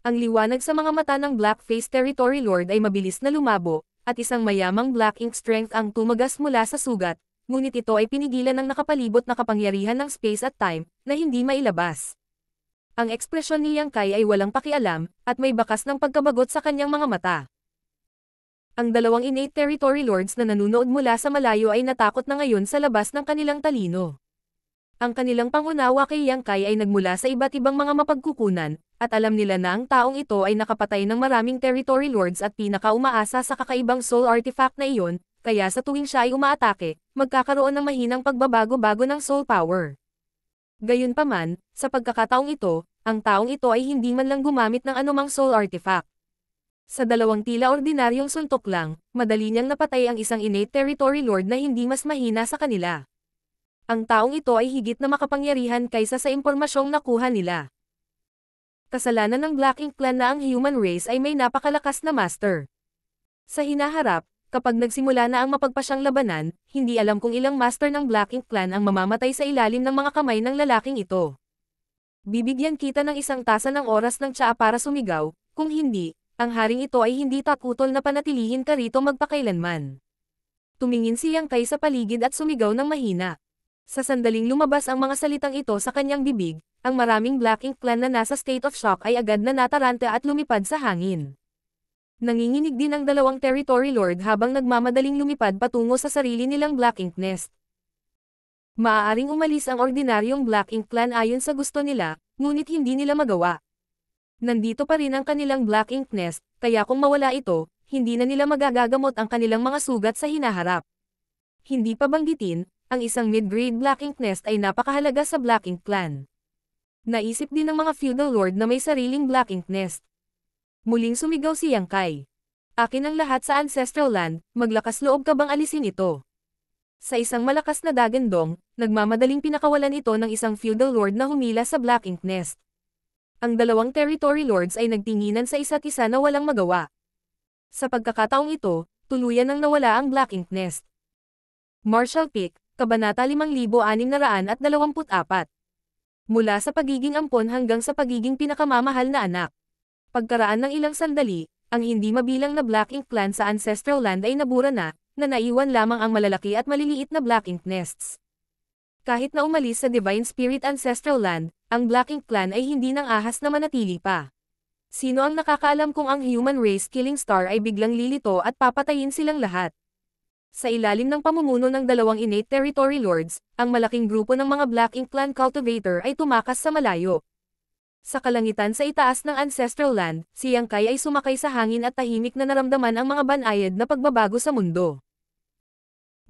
Ang liwanag sa mga mata ng Blackface Territory Lord ay mabilis na lumabo, at isang mayamang black ink strength ang tumagas mula sa sugat, ngunit ito ay pinigilan ng nakapalibot na kapangyarihan ng space at time, na hindi mailabas. Ang ekspresyon ni Yang Kai ay walang pakialam, at may bakas ng pagkabagot sa kanyang mga mata. Ang dalawang innate territory lords na nanunood mula sa malayo ay natakot na ngayon sa labas ng kanilang talino. Ang kanilang pangunawa kay Yang Kai ay nagmula sa iba't ibang mga mapagkukunan, at alam nila na ang taong ito ay nakapatay ng maraming territory lords at pinaka-umaasa sa kakaibang soul artifact na iyon, kaya sa tuwing siya ay umaatake, magkakaroon ng mahinang pagbabago-bago ng soul power. Gayunpaman, sa pagkakataong ito, ang taong ito ay hindi man lang gumamit ng anumang soul artifact. Sa dalawang tila ordinaryong suntok lang, madali niyang napatay ang isang innate territory lord na hindi mas mahina sa kanila. Ang taong ito ay higit na makapangyarihan kaysa sa impormasyong nakuha nila. Kasalanan ng Black Ink Clan na ang human race ay may napakalakas na master. Sa hinaharap, kapag nagsimula na ang mapagpasyang labanan, hindi alam kung ilang master ng Black Ink Clan ang mamamatay sa ilalim ng mga kamay ng lalaking ito. Bibigyan kita ng isang tasa ng oras ng tsaa para sumigaw, kung hindi, ang haring ito ay hindi takutol na panatilihin ka rito magpakailanman. Tumingin siyang kay sa paligid at sumigaw ng mahina. Sa sandaling lumabas ang mga salitang ito sa kanyang bibig, ang maraming Black Ink Clan na nasa state of shock ay agad na nataranta at lumipad sa hangin. Nanginginig din ang dalawang Territory Lord habang nagmamadaling lumipad patungo sa sarili nilang Black Ink Nest. Maaaring umalis ang ordinaryong Black Ink Clan ayon sa gusto nila, ngunit hindi nila magawa. Nandito pa rin ang kanilang Black Ink Nest, kaya kung mawala ito, hindi na nila magagagamot ang kanilang mga sugat sa hinaharap. Hindi pa banggitin, ang isang mid-grade Black Ink Nest ay napakahalaga sa Black Ink Clan. Naisip din ng mga feudal lord na may sariling Black Ink Nest. Muling sumigaw si Yang Kai. Akin ang lahat sa Ancestral Land, maglakas loob ka bang alisin ito? Sa isang malakas na dagendong, nagmamadaling pinakawalan ito ng isang feudal lord na humila sa Black Ink Nest. Ang dalawang territory lords ay nagtinginan sa isa't isa na walang magawa. Sa pagkakataong ito, tuluyan nang nawala ang Black Ink Nest. Marshall Peak, Kabanata 5624 Mula sa pagiging ampon hanggang sa pagiging pinakamamahal na anak. Pagkaraan ng ilang sandali, ang hindi mabilang na Black Ink Clan sa Ancestral Land ay nabura na, na naiwan lamang ang malalaki at maliliit na Black Ink Nests. Kahit na umalis sa Divine Spirit Ancestral Land, ang Black Ink Clan ay hindi nang ahas na manatili pa. Sino ang nakakaalam kung ang human race killing star ay biglang lilito at papatayin silang lahat? Sa ilalim ng pamumuno ng dalawang innate territory lords, ang malaking grupo ng mga Black Ink Clan Cultivator ay tumakas sa malayo, sa kalangitan sa itaas ng Ancestral Land, si Yang Kai ay sumakay sa hangin at tahimik na naramdaman ang mga banayad na pagbabago sa mundo.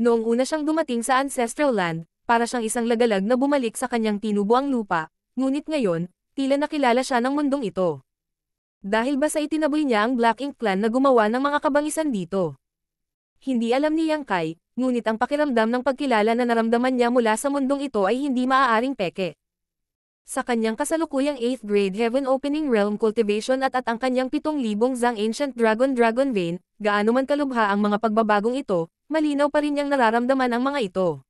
Noong una siyang dumating sa Ancestral Land, para siyang isang lagalag na bumalik sa kanyang tinubuang lupa, ngunit ngayon, tila nakilala siya ng mundong ito. Dahil ba sa itinaboy niya ang Black Ink Clan na gumawa ng mga kabangisan dito? Hindi alam ni Yang Kai, ngunit ang pakiramdam ng pagkilala na naramdaman niya mula sa mundong ito ay hindi maaaring peke sa kanyang kasalukuyang 8th grade Heaven Opening Realm Cultivation at at ang kanyang 7,000 Zang Ancient Dragon Dragon Vein, gaano man kalubha ang mga pagbabagong ito, malinaw pa rin niyang nararamdaman ang mga ito.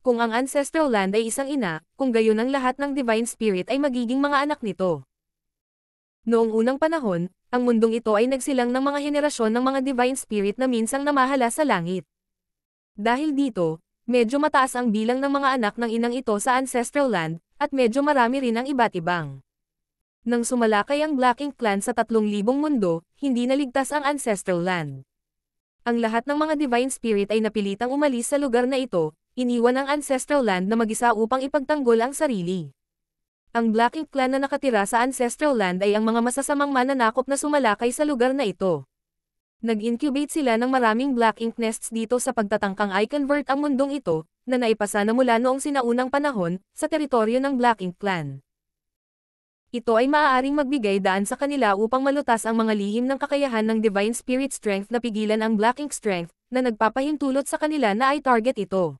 Kung ang Ancestral Land ay isang ina, kung gayon ang lahat ng Divine Spirit ay magiging mga anak nito. Noong unang panahon, ang mundong ito ay nagsilang ng mga henerasyon ng mga Divine Spirit na minsang namahala sa langit. Dahil dito, medyo mataas ang bilang ng mga anak ng inang ito sa ancestral land, at medyo marami rin ang iba't ibang. Nang sumalakay ang Black Ink Clan sa 3,000 mundo, hindi naligtas ang ancestral land. Ang lahat ng mga divine spirit ay napilitang umalis sa lugar na ito, iniwan ang ancestral land na mag-isa upang ipagtanggol ang sarili. Ang Black Ink Clan na nakatira sa ancestral land ay ang mga masasamang mananakop na sumalakay sa lugar na ito. Nag-incubate sila ng maraming black ink nests dito sa pagtatangkang i-convert ang mundong ito, na naipasa na mula noong sinaunang panahon, sa teritoryo ng Black Ink Clan. Ito ay maaaring magbigay daan sa kanila upang malutas ang mga lihim ng kakayahan ng Divine Spirit Strength na pigilan ang Black Ink Strength, na nagpapahintulot sa kanila na ay target ito.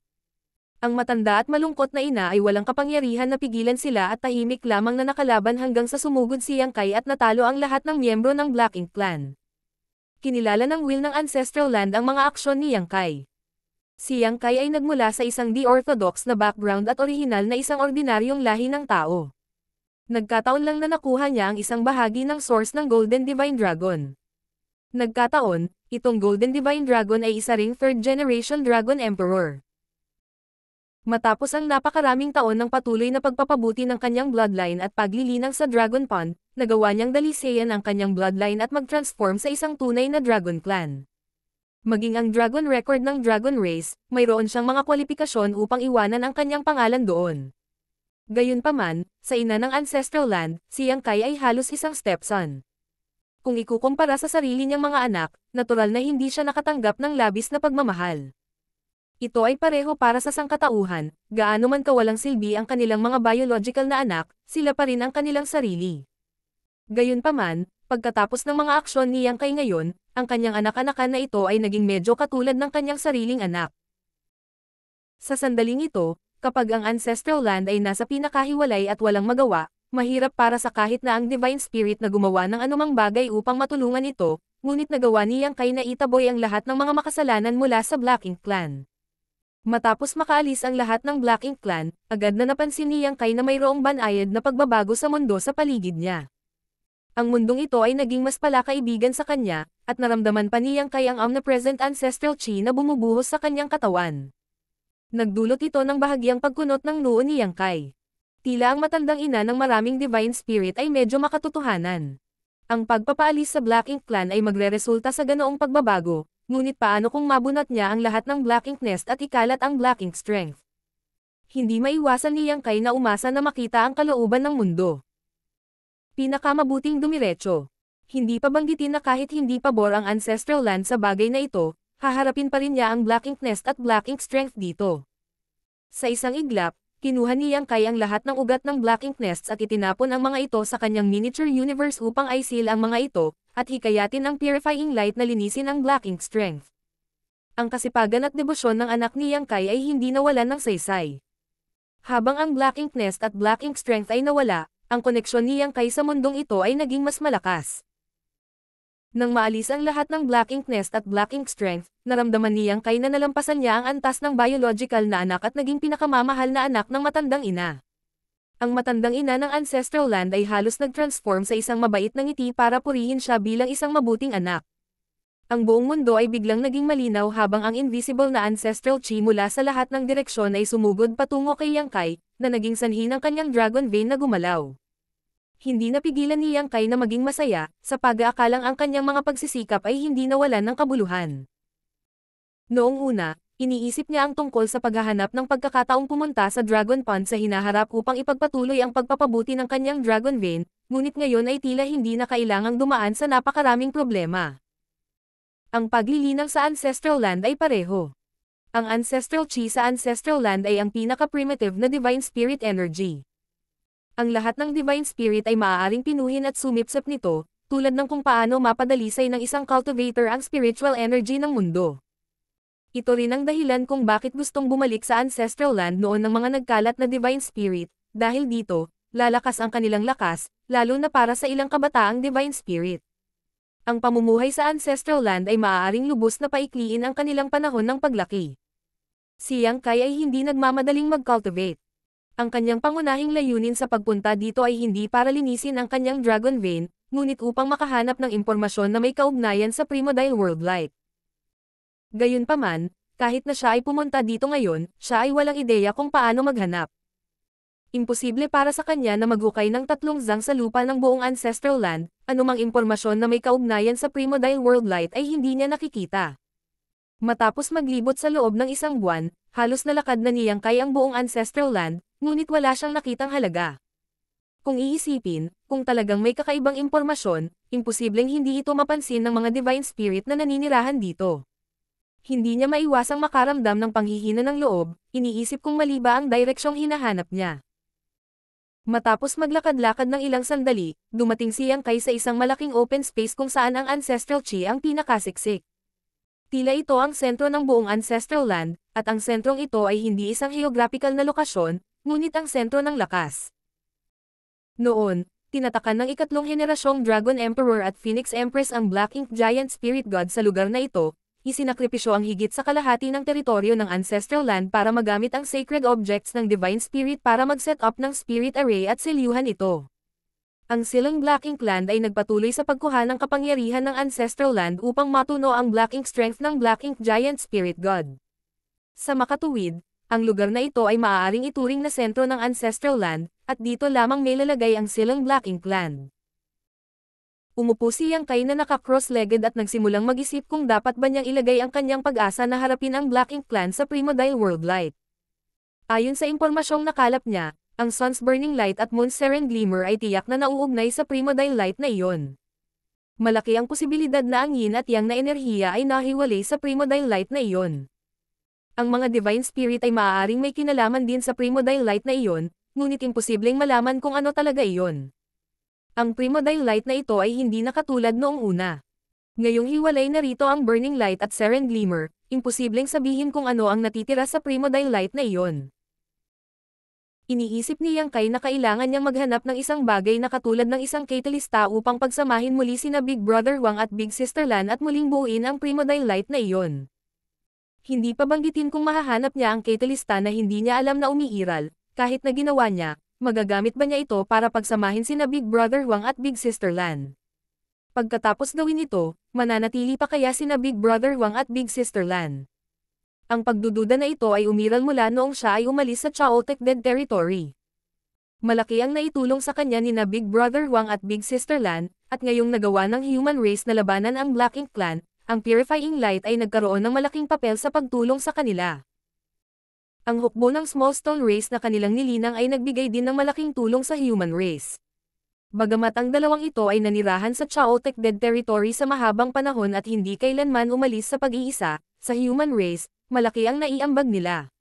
Ang matanda at malungkot na ina ay walang kapangyarihan na pigilan sila at tahimik lamang na nakalaban hanggang sa sumugod si Yang Kai at natalo ang lahat ng miyembro ng Black Ink Clan kinilala ng will ng ancestral land ang mga aksyon ni Yang Kai. Si Yang Kai ay nagmula sa isang di-orthodox na background at orihinal na isang ordinaryong lahi ng tao. Nagkataon lang na nakuha niya ang isang bahagi ng source ng Golden Divine Dragon. Nagkataon, itong Golden Divine Dragon ay isa ring third-generation Dragon Emperor. Matapos ang napakaraming taon ng patuloy na pagpapabuti ng kanyang bloodline at paglilinang sa Dragon Pond, nagawa niyang daliseyan ang kanyang bloodline at mag-transform sa isang tunay na Dragon Clan. Maging ang Dragon Record ng Dragon Race, mayroon siyang mga kwalipikasyon upang iwanan ang kanyang pangalan doon. Gayunpaman, sa ina ng Ancestral Land, si Yang Kai ay halos isang stepson. Kung ikukumpara sa sarili niyang mga anak, natural na hindi siya nakatanggap ng labis na pagmamahal. Ito ay pareho para sa sangkatauhan, gaano man kawalang silbi ang kanilang mga biological na anak, sila pa rin ang kanilang sarili. Gayunpaman, pagkatapos ng mga aksyon ni Yang Kai ngayon, ang kanyang anak-anakan na ito ay naging medyo katulad ng kanyang sariling anak. Sa sandaling ito, kapag ang ancestral land ay nasa pinakahiwalay at walang magawa, mahirap para sa kahit na ang divine spirit na gumawa ng anumang bagay upang matulungan ito, ngunit nagawa ni Yang Kai na itaboy ang lahat ng mga makasalanan mula sa Black Ink Clan. Matapos makaalis ang lahat ng Black Ink Clan, agad na napansin ni Yang Kai na mayroong banayad na pagbabago sa mundo sa paligid niya. Ang mundong ito ay naging mas pala kaibigan sa kanya, at naramdaman pa niyang kay ang omnipresent ancestral chi na bumubuhos sa kanyang katawan. Nagdulot ito ng bahagyang pagkunot ng noo ni Yang Kai. Tila ang matandang ina ng maraming divine spirit ay medyo makatotohanan. Ang pagpapaalis sa Black Ink Clan ay magreresulta sa ganoong pagbabago, ngunit paano kung mabunot niya ang lahat ng Black Ink Nest at ikalat ang Black Ink Strength? Hindi maiwasan ni Yang Kai na umasa na makita ang kalooban ng mundo. Pinakamabuting dumiretso. Hindi pa banggitin na kahit hindi pabor ang ancestral land sa bagay na ito, haharapin pa rin niya ang Black Ink Nest at Black Ink Strength dito. Sa isang iglap, kinuha ni kay ang lahat ng ugat ng Black Ink Nests at itinapon ang mga ito sa kanyang miniature universe upang i-seal ang mga ito, at hikayatin ang purifying light na linisin ang Black Ink Strength. Ang kasipagan at debosyon ng anak ni Yang Kai ay hindi nawalan ng saysay. Habang ang Black Ink Nest at Black Ink Strength ay nawala, ang koneksyon niyang kay sa mundong ito ay naging mas malakas. Nang maalis ang lahat ng Black Ink Nest at Black Ink Strength, naramdaman niyang kay na nalampasan niya ang antas ng biological na anak at naging pinakamamahal na anak ng matandang ina. Ang matandang ina ng Ancestral Land ay halos nag-transform sa isang mabait na ngiti para purihin siya bilang isang mabuting anak. Ang buong mundo ay biglang naging malinaw habang ang invisible na Ancestral Chi mula sa lahat ng direksyon ay sumugod patungo kay Yang Kai, na naging sanhi ng kanyang Dragon Vein na gumalaw hindi napigilan ni Yang Kai na maging masaya, sa pag-aakalang ang kanyang mga pagsisikap ay hindi nawalan ng kabuluhan. Noong una, iniisip niya ang tungkol sa paghahanap ng pagkakataong pumunta sa Dragon Pond sa hinaharap upang ipagpatuloy ang pagpapabuti ng kanyang Dragon Vein, ngunit ngayon ay tila hindi na kailangang dumaan sa napakaraming problema. Ang paglilinaw sa Ancestral Land ay pareho. Ang Ancestral Chi sa Ancestral Land ay ang pinaka-primitive na Divine Spirit Energy. Ang lahat ng Divine Spirit ay maaaring pinuhin at sumipsip nito, tulad ng kung paano mapadalisay ng isang cultivator ang spiritual energy ng mundo. Ito rin ang dahilan kung bakit gustong bumalik sa ancestral land noon ng mga nagkalat na divine spirit, dahil dito, lalakas ang kanilang lakas, lalo na para sa ilang kabataang divine spirit. Ang pamumuhay sa ancestral land ay maaaring lubos na paikliin ang kanilang panahon ng paglaki. Siyang Yang Kai ay hindi nagmamadaling mag-cultivate. Ang kanyang pangunahing layunin sa pagpunta dito ay hindi para linisin ang kanyang Dragon Vein, ngunit upang makahanap ng impormasyon na may kaugnayan sa Primodile Worldlight. Gayunpaman, kahit na siya ay pumunta dito ngayon, siya ay walang ideya kung paano maghanap. Imposible para sa kanya na magukay ng tatlong zang sa lupa ng buong Ancestral Land, anumang impormasyon na may kaugnayan sa Primodile Worldlight ay hindi niya nakikita. Matapos maglibot sa loob ng isang buwan, halos nalakad na niyang kay ang buong Ancestral Land, Ngunit wala siyang nakitang halaga. Kung iisipin, kung talagang may kakaibang impormasyon, imposibleng hindi ito mapansin ng mga divine spirit na naninirahan dito. Hindi niya maiwasang makaramdam ng panghihina ng loob, iniisip kung mali ba ang direksyong hinahanap niya. Matapos maglakad-lakad ng ilang sandali, dumating siyang kay sa isang malaking open space kung saan ang ancestral chi ang pinakasiksik. Tila ito ang sentro ng buong ancestral land, at ang sentrong ito ay hindi isang geographical na lokasyon, ngunit ang sentro ng lakas. Noon, tinatakan ng ikatlong henerasyong Dragon Emperor at Phoenix Empress ang Black Ink Giant Spirit God sa lugar na ito, isinakripisyo ang higit sa kalahati ng teritoryo ng Ancestral Land para magamit ang sacred objects ng Divine Spirit para mag-set up ng Spirit Array at silyuhan ito. Ang silang Black Ink Land ay nagpatuloy sa pagkuha ng kapangyarihan ng Ancestral Land upang matuno ang Black Ink Strength ng Black Ink Giant Spirit God. Sa makatuwid, ang lugar na ito ay maaaring ituring na sentro ng ancestral land, at dito lamang may lalagay ang silang Black Ink Land. Umupo si Yang Kai na naka-cross-legged at nagsimulang mag-isip kung dapat ba niyang ilagay ang kanyang pag-asa na harapin ang Black Ink Clan sa Primodile World Light. Ayon sa impormasyong nakalap niya, ang Sun's Burning Light at Moon's Seren Glimmer ay tiyak na nauugnay sa Primodile Light na iyon. Malaki ang posibilidad na ang yin at yang na enerhiya ay nahiwalay sa Primodile Light na iyon. Ang mga divine spirit ay maaaring may kinalaman din sa primordial light na iyon, ngunit imposibleng malaman kung ano talaga iyon. Ang primordial light na ito ay hindi nakatulad noong una. Ngayong hiwalay na rito ang burning light at seren glimmer, imposibleng sabihin kung ano ang natitira sa primordial light na iyon. Iniisip ni Yang Kai na kailangan niyang maghanap ng isang bagay na katulad ng isang catalysta upang pagsamahin muli sina Big Brother Wang at Big Sister Lan at muling buuin ang primordial light na iyon. Hindi pa banggitin kung mahahanap niya ang Catalista na hindi niya alam na umiiral, kahit na ginawa niya, magagamit ba niya ito para pagsamahin sina Big Brother Huang at Big Sister Lan? Pagkatapos gawin ito, mananatili pa kaya sina Big Brother Huang at Big Sister Lan? Ang pagdududa na ito ay umiral mula noong siya ay umalis sa Chaotec Dead Territory. Malaki ang naitulong sa kanya nina Big Brother Huang at Big Sister Lan, at ngayong nagawa ng human race na labanan ang Black Ink Clan, ang purifying light ay nagkaroon ng malaking papel sa pagtulong sa kanila. Ang hukbo ng small stone race na kanilang nilinang ay nagbigay din ng malaking tulong sa human race. Bagamat ang dalawang ito ay nanirahan sa Chaotic Dead Territory sa mahabang panahon at hindi kailanman umalis sa pag-iisa, sa human race, malaki ang naiambag nila.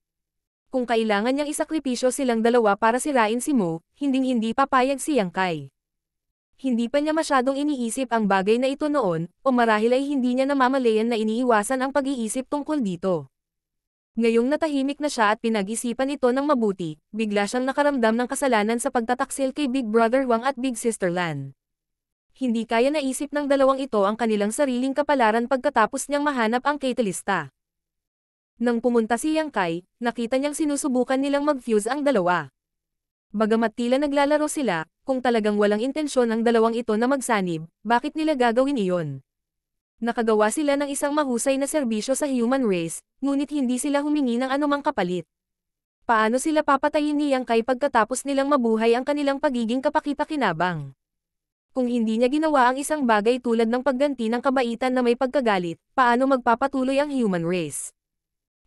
Kung kailangan niyang isakripisyo silang dalawa para sirain si Mo, hinding-hindi papayag si Yang Kai hindi pa niya masyadong iniisip ang bagay na ito noon, o marahil ay hindi niya namamalayan na iniiwasan ang pag-iisip tungkol dito. Ngayong natahimik na siya at pinag-isipan ito ng mabuti, bigla siyang nakaramdam ng kasalanan sa pagtataksil kay Big Brother Wang at Big Sister Lan. Hindi kaya naisip ng dalawang ito ang kanilang sariling kapalaran pagkatapos niyang mahanap ang katelista. Nang pumunta si Yang Kai, nakita niyang sinusubukan nilang mag-fuse ang dalawa. Bagamat tila naglalaro sila, kung talagang walang intensyon ang dalawang ito na magsanib, bakit nila gagawin iyon? Nakagawa sila ng isang mahusay na serbisyo sa human race, ngunit hindi sila humingi ng anumang kapalit. Paano sila papatayin ni Yang Kai pagkatapos nilang mabuhay ang kanilang pagiging kapakita-kinabang? Kung hindi niya ginawa ang isang bagay tulad ng pagganti ng kabaitan na may pagkagalit, paano magpapatuloy ang human race?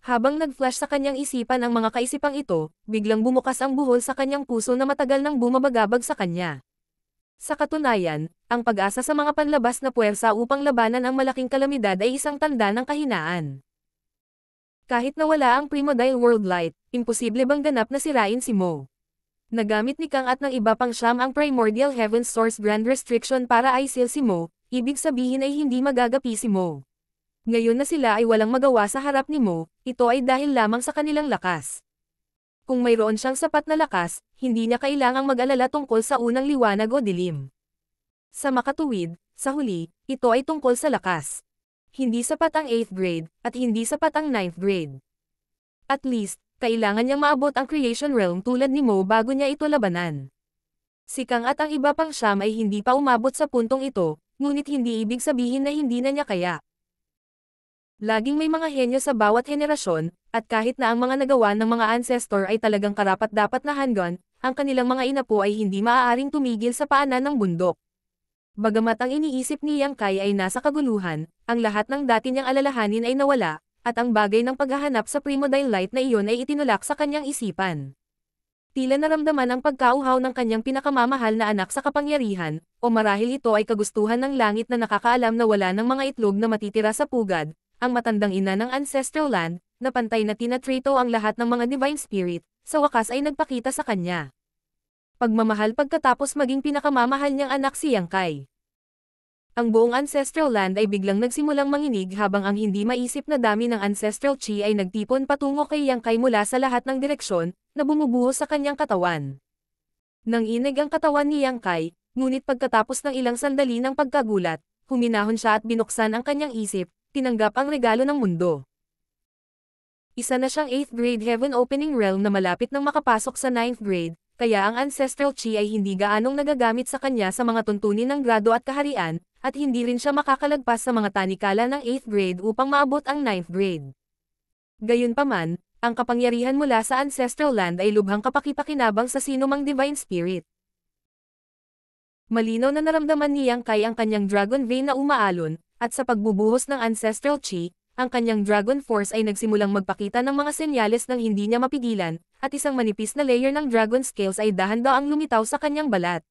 Habang nag-flash sa kanyang isipan ang mga kaisipang ito, biglang bumukas ang buhol sa kanyang puso na matagal nang bumabagabag sa kanya. Sa katunayan, ang pag-asa sa mga panlabas na puwersa upang labanan ang malaking kalamidad ay isang tanda ng kahinaan. Kahit nawala ang Primodile World Light, imposible bang ganap na sirain si Mo? Nagamit ni Kang at ng iba pang siyam ang Primordial Heaven Source Grand Restriction para isil si Mo, ibig sabihin ay hindi magagapi si Mo. Ngayon na sila ay walang magawa sa harap ni Mo, ito ay dahil lamang sa kanilang lakas. Kung mayroon siyang sapat na lakas, hindi niya kailangang mag-alala tungkol sa unang liwanag o dilim. Sa makatuwid, sa huli, ito ay tungkol sa lakas. Hindi sapat ang 8th grade, at hindi sapat ang 9th grade. At least, kailangan niyang maabot ang creation realm tulad ni Mo bago niya ito labanan. Si Kang at ang iba pang siyam ay hindi pa umabot sa puntong ito, ngunit hindi ibig sabihin na hindi na niya kaya. Laging may mga henyo sa bawat henerasyon, at kahit na ang mga nagawa ng mga ancestor ay talagang karapat-dapat na hanggan, ang kanilang mga ina po ay hindi maaaring tumigil sa paanan ng bundok. Bagamat ang iniisip ni Yang Kai ay nasa kaguluhan, ang lahat ng dati niyang alalahanin ay nawala, at ang bagay ng paghahanap sa primodile light na iyon ay itinulak sa kanyang isipan. Tila naramdaman ang pagkauhaw ng kanyang pinakamamahal na anak sa kapangyarihan, o marahil ito ay kagustuhan ng langit na nakakaalam na wala ng mga itlog na matitira sa pugad, ang matandang ina ng ancestral land, na pantay na tinatrito ang lahat ng mga divine spirit, sa wakas ay nagpakita sa kanya. Pagmamahal pagkatapos maging pinakamamahal niyang anak si Yangkai. Ang buong ancestral land ay biglang nagsimulang manginig habang ang hindi maisip na dami ng ancestral chi ay nagtipon patungo kay Yangkai mula sa lahat ng direksyon na bumubuhos sa kanyang katawan. Nang inig ang katawan ni Yangkai, ngunit pagkatapos ng ilang sandali ng pagkagulat, huminahon siya at binuksan ang kanyang isip, tinanggap ang regalo ng mundo. Isa na siyang 8th grade Heaven Opening Realm na malapit nang makapasok sa 9th grade, kaya ang Ancestral Chi ay hindi gaanong nagagamit sa kanya sa mga tuntunin ng grado at kaharian, at hindi rin siya makakalagpas sa mga tanikala ng 8th grade upang maabot ang 9th grade. Gayunpaman, ang kapangyarihan mula sa Ancestral Land ay lubhang kapakipakinabang sa sinumang Divine Spirit. Malino na naramdaman niyang kay ang kanyang Dragon Vein na umaalon, at sa pagbubuhos ng Ancestral Chi, ang kanyang Dragon Force ay nagsimulang magpakita ng mga senyales ng hindi niya mapigilan, at isang manipis na layer ng Dragon Scales ay dahan-daang lumitaw sa kanyang balat.